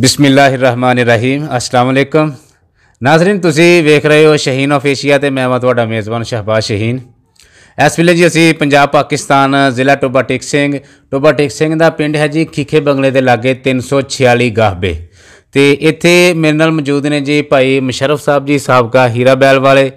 ਬਿਸਮਿਲ੍ਲਾਹਿਰਰਹਿਮਾਨਿਰਰਹੀਮ ਅਸਲਾਮ ਅਲੈਕਮ ਨਾਜ਼ਰੀਨ ਤੁਸੀਂ ਵੇਖ ਰਹੇ ਹੋ ਸ਼ਹੀਨ ਆਫ ਏਸ਼ੀਆ ਤੇ ਮੈਂ ਹਾਂ ਤੁਹਾਡਾ ਮੇਜ਼ਬਾਨ ਸ਼ਹਬਾਜ਼ ਸ਼ਹੀਨ ਇਸ ਵੇਲੇ ਜੀ ਅਸੀਂ ਪੰਜਾਬ ਪਾਕਿਸਤਾਨ ਜ਼ਿਲ੍ਹਾ ਟੋਬਾ ਟਿਕ ਸਿੰਘ ਟੋਬਾ ਟਿਕ ਸਿੰਘ ਦਾ ਪਿੰਡ ਹੈ ਜੀ ਖੀਖੇ ਬੰਗਲੇ ਦੇ ਲਾਗੇ 346 ਗਾਹਬੇ ਤੇ ਇੱਥੇ ਮੇਰੇ ਨਾਲ ਮੌਜੂਦ ਨੇ ਜੀ ਭਾਈ ਮੁਸ਼ਰਫ ਸਾਹਿਬ ਜੀ ਸਾਬਕਾ ਹੀਰਾ ਬੈਲ ਵਾਲੇ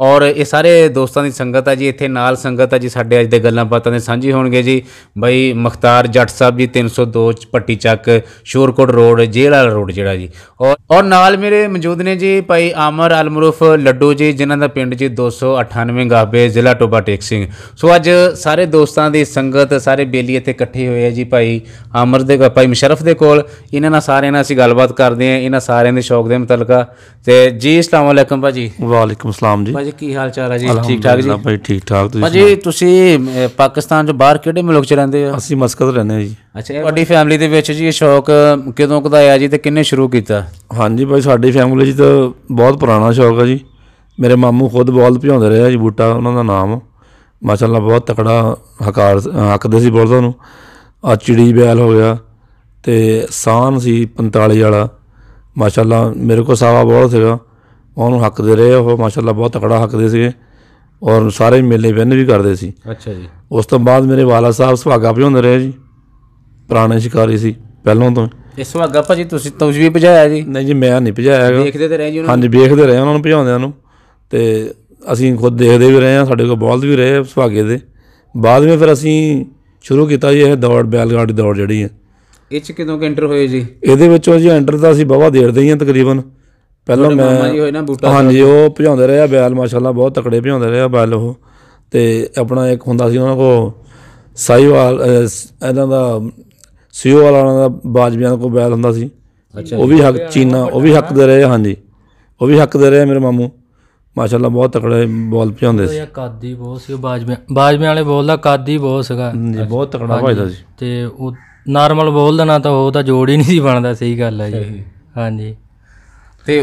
ਔਰ ਇਹ ਸਾਰੇ ਦੋਸਤਾਂ ਦੀ ਸੰਗਤ ਹੈ ਜੀ ਇੱਥੇ ਨਾਲ ਸੰਗਤ ਹੈ ਜੀ ਸਾਡੇ ਅੱਜ ਦੇ ਗੱਲਾਂ ਬਾਤਾਂ ਦੇ ਸਾਂਝੀ ਹੋਣਗੇ ਜੀ ਬਈ ਮਖਤਾਰ ਜੱਟ ਸਾਹਿਬ ਜੀ 302 ਪੱਟੀ ਚੱਕ ਸ਼ੋਰਕੋਟ ਰੋਡ ਜੇਲਾ ਰੋਡ ਜਿਹੜਾ ਜੀ ਔਰ ਔਰ ਨਾਲ ਮੇਰੇ ਮੌਜੂਦ ਨੇ ਜੀ ਭਾਈ ਆਮਰ ਅਲਮਰੂਫ ਲੱਡੂ ਜੀ ਜਿਨ੍ਹਾਂ ਦਾ ਪਿੰਡ ਜੀ 298 ਗਾਬੇ ਜ਼ਿਲ੍ਹਾ ਟੋਬਾ ਟੇਕ ਸਿੰਘ ਸੋ ਅੱਜ ਸਾਰੇ ਦੋਸਤਾਂ ਦੀ ਸੰਗਤ ਸਾਰੇ ਬੇਲੀ ਇੱਥੇ ਇਕੱਠੇ ਹੋਏ ਆ ਜੀ ਭਾਈ ਆਮਰ ਦੇ ਭਾਈ ਮੁਸ਼ਰਫ ਦੇ ਕੋਲ ਇਹਨਾਂ ਨਾਲ ਸਾਰਿਆਂ ਨਾਲ ਅਸੀਂ ਗੱਲਬਾਤ ਕਰਦੇ ਆ ਇਹਨਾਂ ਸਾਰਿਆਂ ਦੇ ਸ਼ੌਕ ਦੇ ਮੁਤਲਕਾ ਤੇ ਜੀ ਅਸਲਾਮੁਅਲੈਕਮ ਭਾਜੀ ਵਾਲੇਕਮ ਸਲਾਮ ਜੀ ਭਾਜੀ ਕੀ ਹਾਲ ਚਾਲ ਹੈ ਜੀ ਠੀਕ ਠਾਕ ਜੀ ਭਾਈ ਠੀਕ ਠਾਕ ਤੁਸੀਂ ਭਾਜੀ ਤੁਸੀਂ ਪਾਕਿਸਤਾਨ ਤੋਂ ਬਾਹਰ ਕਿਹੜੇ ਮੁਲਕ 'ਚ ਰਹਿੰਦੇ ਹੋ ਅਸੀਂ ਮਸਕਤ ਰਹਿੰਦੇ ਹਾਂ ਜੀ ਅੱਛਾ ਤੁਹਾਡੀ ਫੈਮਿਲੀ ਦੇ ਵਿੱਚ ਜੀ ਇਹ ਸ਼ੌਕ ਕਿਦੋਂ ਕਦ ਆਇਆ ਜੀ ਤੇ ਕਿੰਨੇ ਸ਼ੁਰੂ ਕੀਤਾ ਹਾਂਜੀ ਭਾਈ ਸਾਡੀ ਫੈਮਿਲੀ 'ਚ ਤਾਂ ਬਹੁਤ ਪੁਰਾਣਾ ਸ਼ੌਕ ਹੈ ਜੀ ਮੇਰੇ ਮਾਮੂ ਖੁਦ ਬੋਲ ਭਜਾਉਂਦੇ ਰਹੇ ਜੀ ਬੂਟਾ ਉਹਨਾਂ ਦਾ ਨਾਮ ਮਾਸ਼ਾਅੱਲਾ ਬਹੁਤ ਤਕੜਾ ਹਕਾਰ ਹੱਕਦੇ ਸੀ ਬੋਲਦਾ ਉਹਨੂੰ ਆ ਚਿੜੀ ਬੈਲ ਹੋ ਗਿਆ ਤੇ ਸਾਨ ਸੀ 45 ਵਾਲਾ ਮਾਸ਼ਾਅੱਲਾ ਮੇਰੇ ਕੋਲ ਸਾਵਾ ਬੋਲ ਸੀਗਾ ਉਹਨੂੰ ਹੱਕ ਦੇ ਰਹੇ ਉਹ ਮਾਸ਼ਾਅੱਲਾ ਬਹੁਤ ਤਕੜਾ ਹੱਕ ਦੇ ਸੀਗੇ ਔਰ ਸਾਰੇ ਮੇਲੇ ਵਿੰਨ ਵੀ ਕਰਦੇ ਸੀ ਅੱਛਾ ਜੀ ਉਸ ਤੋਂ ਬਾਅਦ ਮੇਰੇ ਵਾਲਾ ਸਾਹਿਬ ਸੁਹਾਗਾ ਭਜਾਉਂਦੇ ਰਹੇ ਜੀ ਪੁਰਾਣੇ ਸ਼ਿਕਾਰੀ ਸੀ ਪਹਿਲਾਂ ਤੋਂ ਇਸ ਸੁਹਾਗਾ ਭਾਜੀ ਤੁਸੀਂ ਤੁਸੀਂ ਵੀ ਭਜਾਇਆ ਜੀ ਨਹੀਂ ਜੀ ਮੈਂ ਨਹੀਂ ਭਜਾਇਆ ਦੇਖਦੇ ਤੇ ਰਹੇ ਜੀ ਉਹਨਾਂ ਹਾਂਜੀ ਵੇਖਦੇ ਰਹੇ ਉਹਨਾਂ ਨੂੰ ਭਜਾਉਂਦਿਆਂ ਨੂੰ ਤੇ ਅਸੀਂ ਖੁਦ ਦੇਖਦੇ ਵੀ ਰਹੇ ਹਾਂ ਸਾਡੇ ਕੋਲ ਬਾਲ ਵੀ ਰਹੇ ਸੁਹਾਗੇ ਦੇ ਬਾਅਦ ਵਿੱਚ ਫਿਰ ਅਸੀਂ ਸ਼ੁਰੂ ਕੀਤਾ ਜੀ ਇਹ ਦੌੜ ਬੈਲਗਾੜੀ ਦੌੜ ਜਿਹੜੀ ਹੈ ਇਹ ਚ ਕਿਦੋਂ ਕੈਂਟਰ ਐਂਟਰ ਹੋਏ ਜੀ ਇਹਦੇ ਵਿੱਚੋਂ ਜੀ ਐਂਟਰ ਤਾਂ ਅਸੀਂ ਬਹੁਤ ਦੇਰ ਦੇ ਹੀ ਹਾਂ ਤਕਰੀਬਨ ਪਹਿਲਾਂ ਮੈਂ ਮਾਮਾ ਜੀ ਹੋਏ ਨਾ ਬੂਟਾ ਹਾਂਜੀ ਉਹ ਭਜਾਉਂਦੇ ਰਹੇ ਆ ਬੈਲ ਮਾਸ਼ਾਅੱਲਾ ਬਹੁਤ ਤਕੜੇ ਭਜਾਉਂਦੇ ਰਹੇ ਆ ਬੈਲ ਉਹ ਤੇ ਆਪਣਾ ਇੱਕ ਹੁੰਦਾ ਸੀ ਉਹਨਾਂ ਕੋ ਸਾਈਵਾਲ ਇਹਨਾਂ ਦਾ ਸਿਓ ਵਾਲਾ ਦਾ ਬਾਜਵਿਆਂ ਕੋ ਬੈਲ ਹੁੰਦਾ ਸੀ ਉਹ ਵੀ ਹੱਕ ਚੀਨਾ ਉਹ ਵੀ ਹੱਕ ਦੇ ਰਹੇ ਹਾਂਜੀ ਉਹ ਵੀ ਹੱਕ ਦੇ ਰਹੇ ਮੇਰੇ ਮਾਮੂ ਮਾਸ਼ਾਅੱਲਾ ਬਹੁਤ ਤਕੜੇ ਬੋਲ ਭਜਾਉਂਦੇ ਸੀ ਕਾਦੀ ਬਹੁਤ ਸੀ ਬਾਜਵੇਂ ਬਾਜਵੇਂ ਵਾਲੇ ਬੋਲਦਾ ਕਾਦੀ ਬਹੁਤ ਸੀਗਾ ਜੀ ਬਹੁਤ ਤਕੜਾ ਭਜਦਾ ਸੀ ਤੇ ਉਹ ਨਾਰਮਲ ਬੋਲ ਦੇਣਾ ਨਾ ਤਾਂ ਉਹ ਤਾਂ ਜੋੜ ਹੀ ਨਹੀਂ ਸੀ ਬਣਦਾ ਸਹੀ ਗੱਲ ਹੈ ਜੀ ਹਾਂਜੀ ਤੇ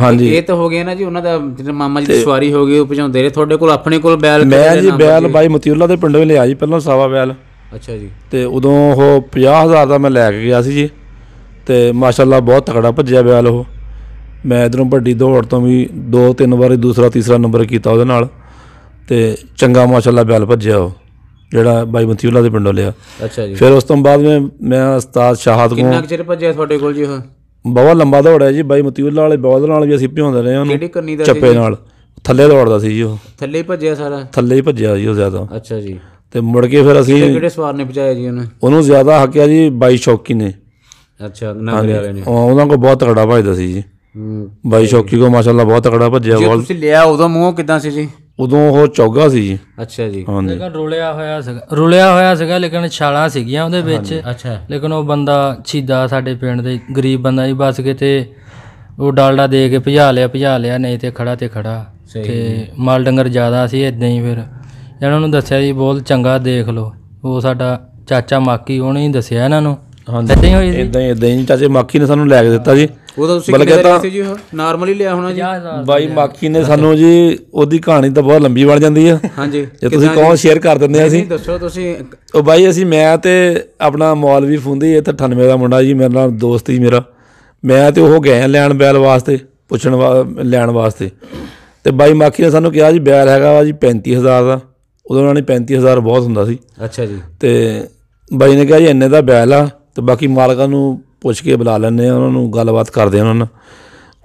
ਹਾਂਜੀ ਇਹ ਤਾਂ ਹੋ ਗਿਆ ਨਾ ਜੀ ਉਹਨਾਂ ਦਾ ਜਿਹੜਾ ਮਾਮਾ ਜੀ ਦੀ ਸਵਾਰੀ ਹੋ ਗਈ ਉਹ ਭਜਾਉਂਦੇ ਰਹੇ ਤੁਹਾਡੇ ਕੋਲ ਆਪਣੇ ਕੋਲ ਬੈਲ ਮੈਂ ਜੀ ਬੈਲ ਬਾਈ ਮਤੀਉਲਾ ਦੇ ਪਿੰਡੋਂ ਲਿਆ ਜੀ ਪਹਿਲਾਂ ਸਾਵਾ ਬੈਲ ਅੱਛਾ ਜੀ ਤੇ ਉਦੋਂ ਉਹ 50000 ਦਾ ਮੈਂ ਲੈ ਕੇ ਗਿਆ ਸੀ ਜੀ ਤੇ ਮਾਸ਼ਾਅੱਲਾ ਬਹੁਤ ਤਕੜਾ ਭੱਜਿਆ ਬੈਲ ਉਹ ਮੈਂ ਇਧਰੋਂ ਵੱਡੀ ਦੌੜ ਤੋਂ ਵੀ ਦੋ ਤਿੰਨ ਵਾਰੀ ਦੂਸਰਾ ਤੀਸਰਾ ਨੰਬਰ ਕੀਤਾ ਉਹਦੇ ਨਾਲ ਤੇ ਚੰਗਾ ਮਾਸ਼ਾਅੱਲਾ ਬੈਲ ਭੱਜਿਆ ਉਹ ਜਿਹੜਾ ਬਾਈ ਮਤੀਉਲਾ ਦੇ ਪਿੰਡੋਂ ਲਿਆ ਅੱਛਾ ਜੀ ਫਿਰ ਉਸ ਤੋਂ ਬਾਅਦ ਮੈਂ ਮੈਂ ਉਸਤਾਦ ਸ਼ਾਹਦ ਕੋਲ ਕਿੰਨਾ ਚਿਰ ਭੱਜਿਆ ਤੁਹਾਡੇ ਕੋਲ ਜੀ ਉਹ ਬਹੁਤ ਲੰਬਾ ਦੌੜਿਆ ਜੀ ਬਾਈ ਮਤੀਉੱਲਾ ਵਾਲੇ ਬੌਲ ਨਾਲ ਵੀ ਅਸੀਂ ਭਿਉਂਦੇ ਰਹੇ ਉਹਨੂੰ ਕਿਹੜੀ ਕਰਨੀ ਦਾ ਚੱਪੇ ਨਾਲ ਥੱਲੇ ਦੌੜਦਾ ਸੀ ਜੀ ਉਹ ਥੱਲੇ ਭੱਜਿਆ ਸਾਰਾ ਥੱਲੇ ਹੀ ਭੱਜਿਆ ਜੀ ਉਹ ਜ਼ਿਆਦਾ ਅੱਛਾ ਜੀ ਤੇ ਮੁੜ ਕੇ ਫਿਰ ਅਸੀਂ ਕਿਹੜੇ ਸਵਾਰ ਨੇ ਭਜਾਇਆ ਜੀ ਉਹਨੂੰ ਉਹਨੂੰ ਜ਼ਿਆਦਾ ਹੱਕਿਆ ਜੀ ਬਾਈ ਸ਼ੌਕੀ ਨੇ ਅੱਛਾ ਨਾਗਰੇ ਵਾਲੇ ਨੇ ਉਹਨਾਂ ਕੋ ਬਹੁਤ ਤਕੜਾ ਭੱਜਦਾ ਸੀ ਜੀ ਬਾਈ ਸ਼ੌਕੀ ਕੋ ਮਾਸ਼ਾਅੱਲਾ ਬਹੁਤ ਤਕੜਾ ਭੱਜਿਆ ਬਾਲ ਤੁਸੀਂ ਲਿਆ ਉਹਦਾ ਮੂੰਹ ਕਿਦਾਂ ਸੀ ਜੀ ਉਦੋਂ ਉਹ ਚੌਗਾ ਸੀ ਜੀ ਅੱਛਾ ਜੀ ਲੇਕਿਨ ਰੁਲਿਆ ਹੋਇਆ ਸੀਗਾ ਰੁਲਿਆ ਹੋਇਆ ਸੀਗਾ ਲੇਕਿਨ ਛਾਲਾਂ ਸੀਗੀਆਂ ਉਹਦੇ ਵਿੱਚ ਅੱਛਾ ਲੇਕਿਨ ਉਹ ਬੰਦਾ ਛੀਦਾ ਸਾਡੇ ਪਿੰਡ ਦੇ ਗਰੀਬ ਬੰਦਾ ਜੀ ਬਸ ਕੇ ਤੇ ਉਹ ਡਾਲਡਾ ਦੇ ਕੇ ਭਜਾ ਲਿਆ ਭਜਾ ਲਿਆ ਨਹੀਂ ਤੇ ਖੜਾ ਤੇ ਖੜਾ ਤੇ ਮਾਲ ਡੰਗਰ ਜ਼ਿਆਦਾ ਸੀ ਇਦਾਂ ਹੀ ਫਿਰ ਇਹਨਾਂ ਨੂੰ ਦੱਸਿਆ ਜੀ ਬਹੁਤ ਚੰਗਾ ਦੇਖ ਲਓ ਉਹ ਸਾਡਾ ਚਾਚਾ ਮਾਕੀ ਉਹਨੇ ਹੀ ਦੱਸਿਆ ਇਹਨਾਂ ਨੂੰ ਇਦਾਂ ਹੀ ਹੋਈ ਇਦਾਂ ਹੀ ਇਦਾਂ ਹੀ ਚਾਚੇ ਮਾਕੀ ਨੇ ਸਾਨੂੰ ਲੈ ਕੇ ਦਿੱਤਾ ਜੀ ਉਹ ਤਾਂ ਤੁਸੀਂ ਕਿਹਾ ਸੀ ਜੀ ਉਹ ਨਾਰਮਲੀ ਲਿਆ ਹੋਣਾ ਜੀ ਬਾਈ ਮਾਖੀ ਨੇ ਸਾਨੂੰ ਜੀ ਉਹਦੀ ਕਹਾਣੀ ਤਾਂ ਬਹੁਤ ਲੰਬੀ ਬਣ ਜਾਂਦੀ ਆ ਹਾਂਜੀ ਜੇ ਤੁਸੀਂ ਕਹੋ ਸ਼ੇਅਰ ਕਰ ਦਿੰਦੇ ਆ ਸੀ ਦੱਸੋ ਤੁਸੀਂ ਉਹ ਬਾਈ ਅਸੀਂ ਮੈਂ ਤੇ ਆਪਣਾ ਮੌਲਵੀ ਫੁੰਦੀ ਇੱਥੇ 98 ਦਾ ਮੁੰਡਾ ਜੀ ਮੇਰੇ ਨਾਲ ਦੋਸਤ ਹੀ ਮੇਰਾ ਮੈਂ ਤੇ ਉਹ ਗਏ ਲੈਣ ਬੈਲ ਵਾਸਤੇ ਪੁੱਛਣ ਲੈਣ ਵਾਸਤੇ ਤੇ ਬਾਈ ਮਾਖੀ ਨੇ ਸਾਨੂੰ ਕਿਹਾ ਜੀ ਬੈਲ ਹੈਗਾ ਵਾ ਜੀ 35000 ਦਾ ਉਦੋਂ ਉਹਨਾਂ ਨੇ 35000 ਬਹੁਤ ਹੁੰਦਾ ਸੀ ਅੱਛਾ ਜੀ ਤੇ ਬਾਈ ਨੇ ਕਿਹਾ ਜੀ ਇੰਨੇ ਦਾ ਬੈਲ ਆ ਤੇ ਬਾਕੀ ਮਾਲਕਾਂ ਨੂੰ ਪੁੱਛ ਕੇ ਬੁਲਾ ਲੈਂਦੇ ਆ ਉਹਨਾਂ ਨੂੰ ਗੱਲਬਾਤ ਕਰਦੇ ਉਹਨਾਂ ਨਾਲ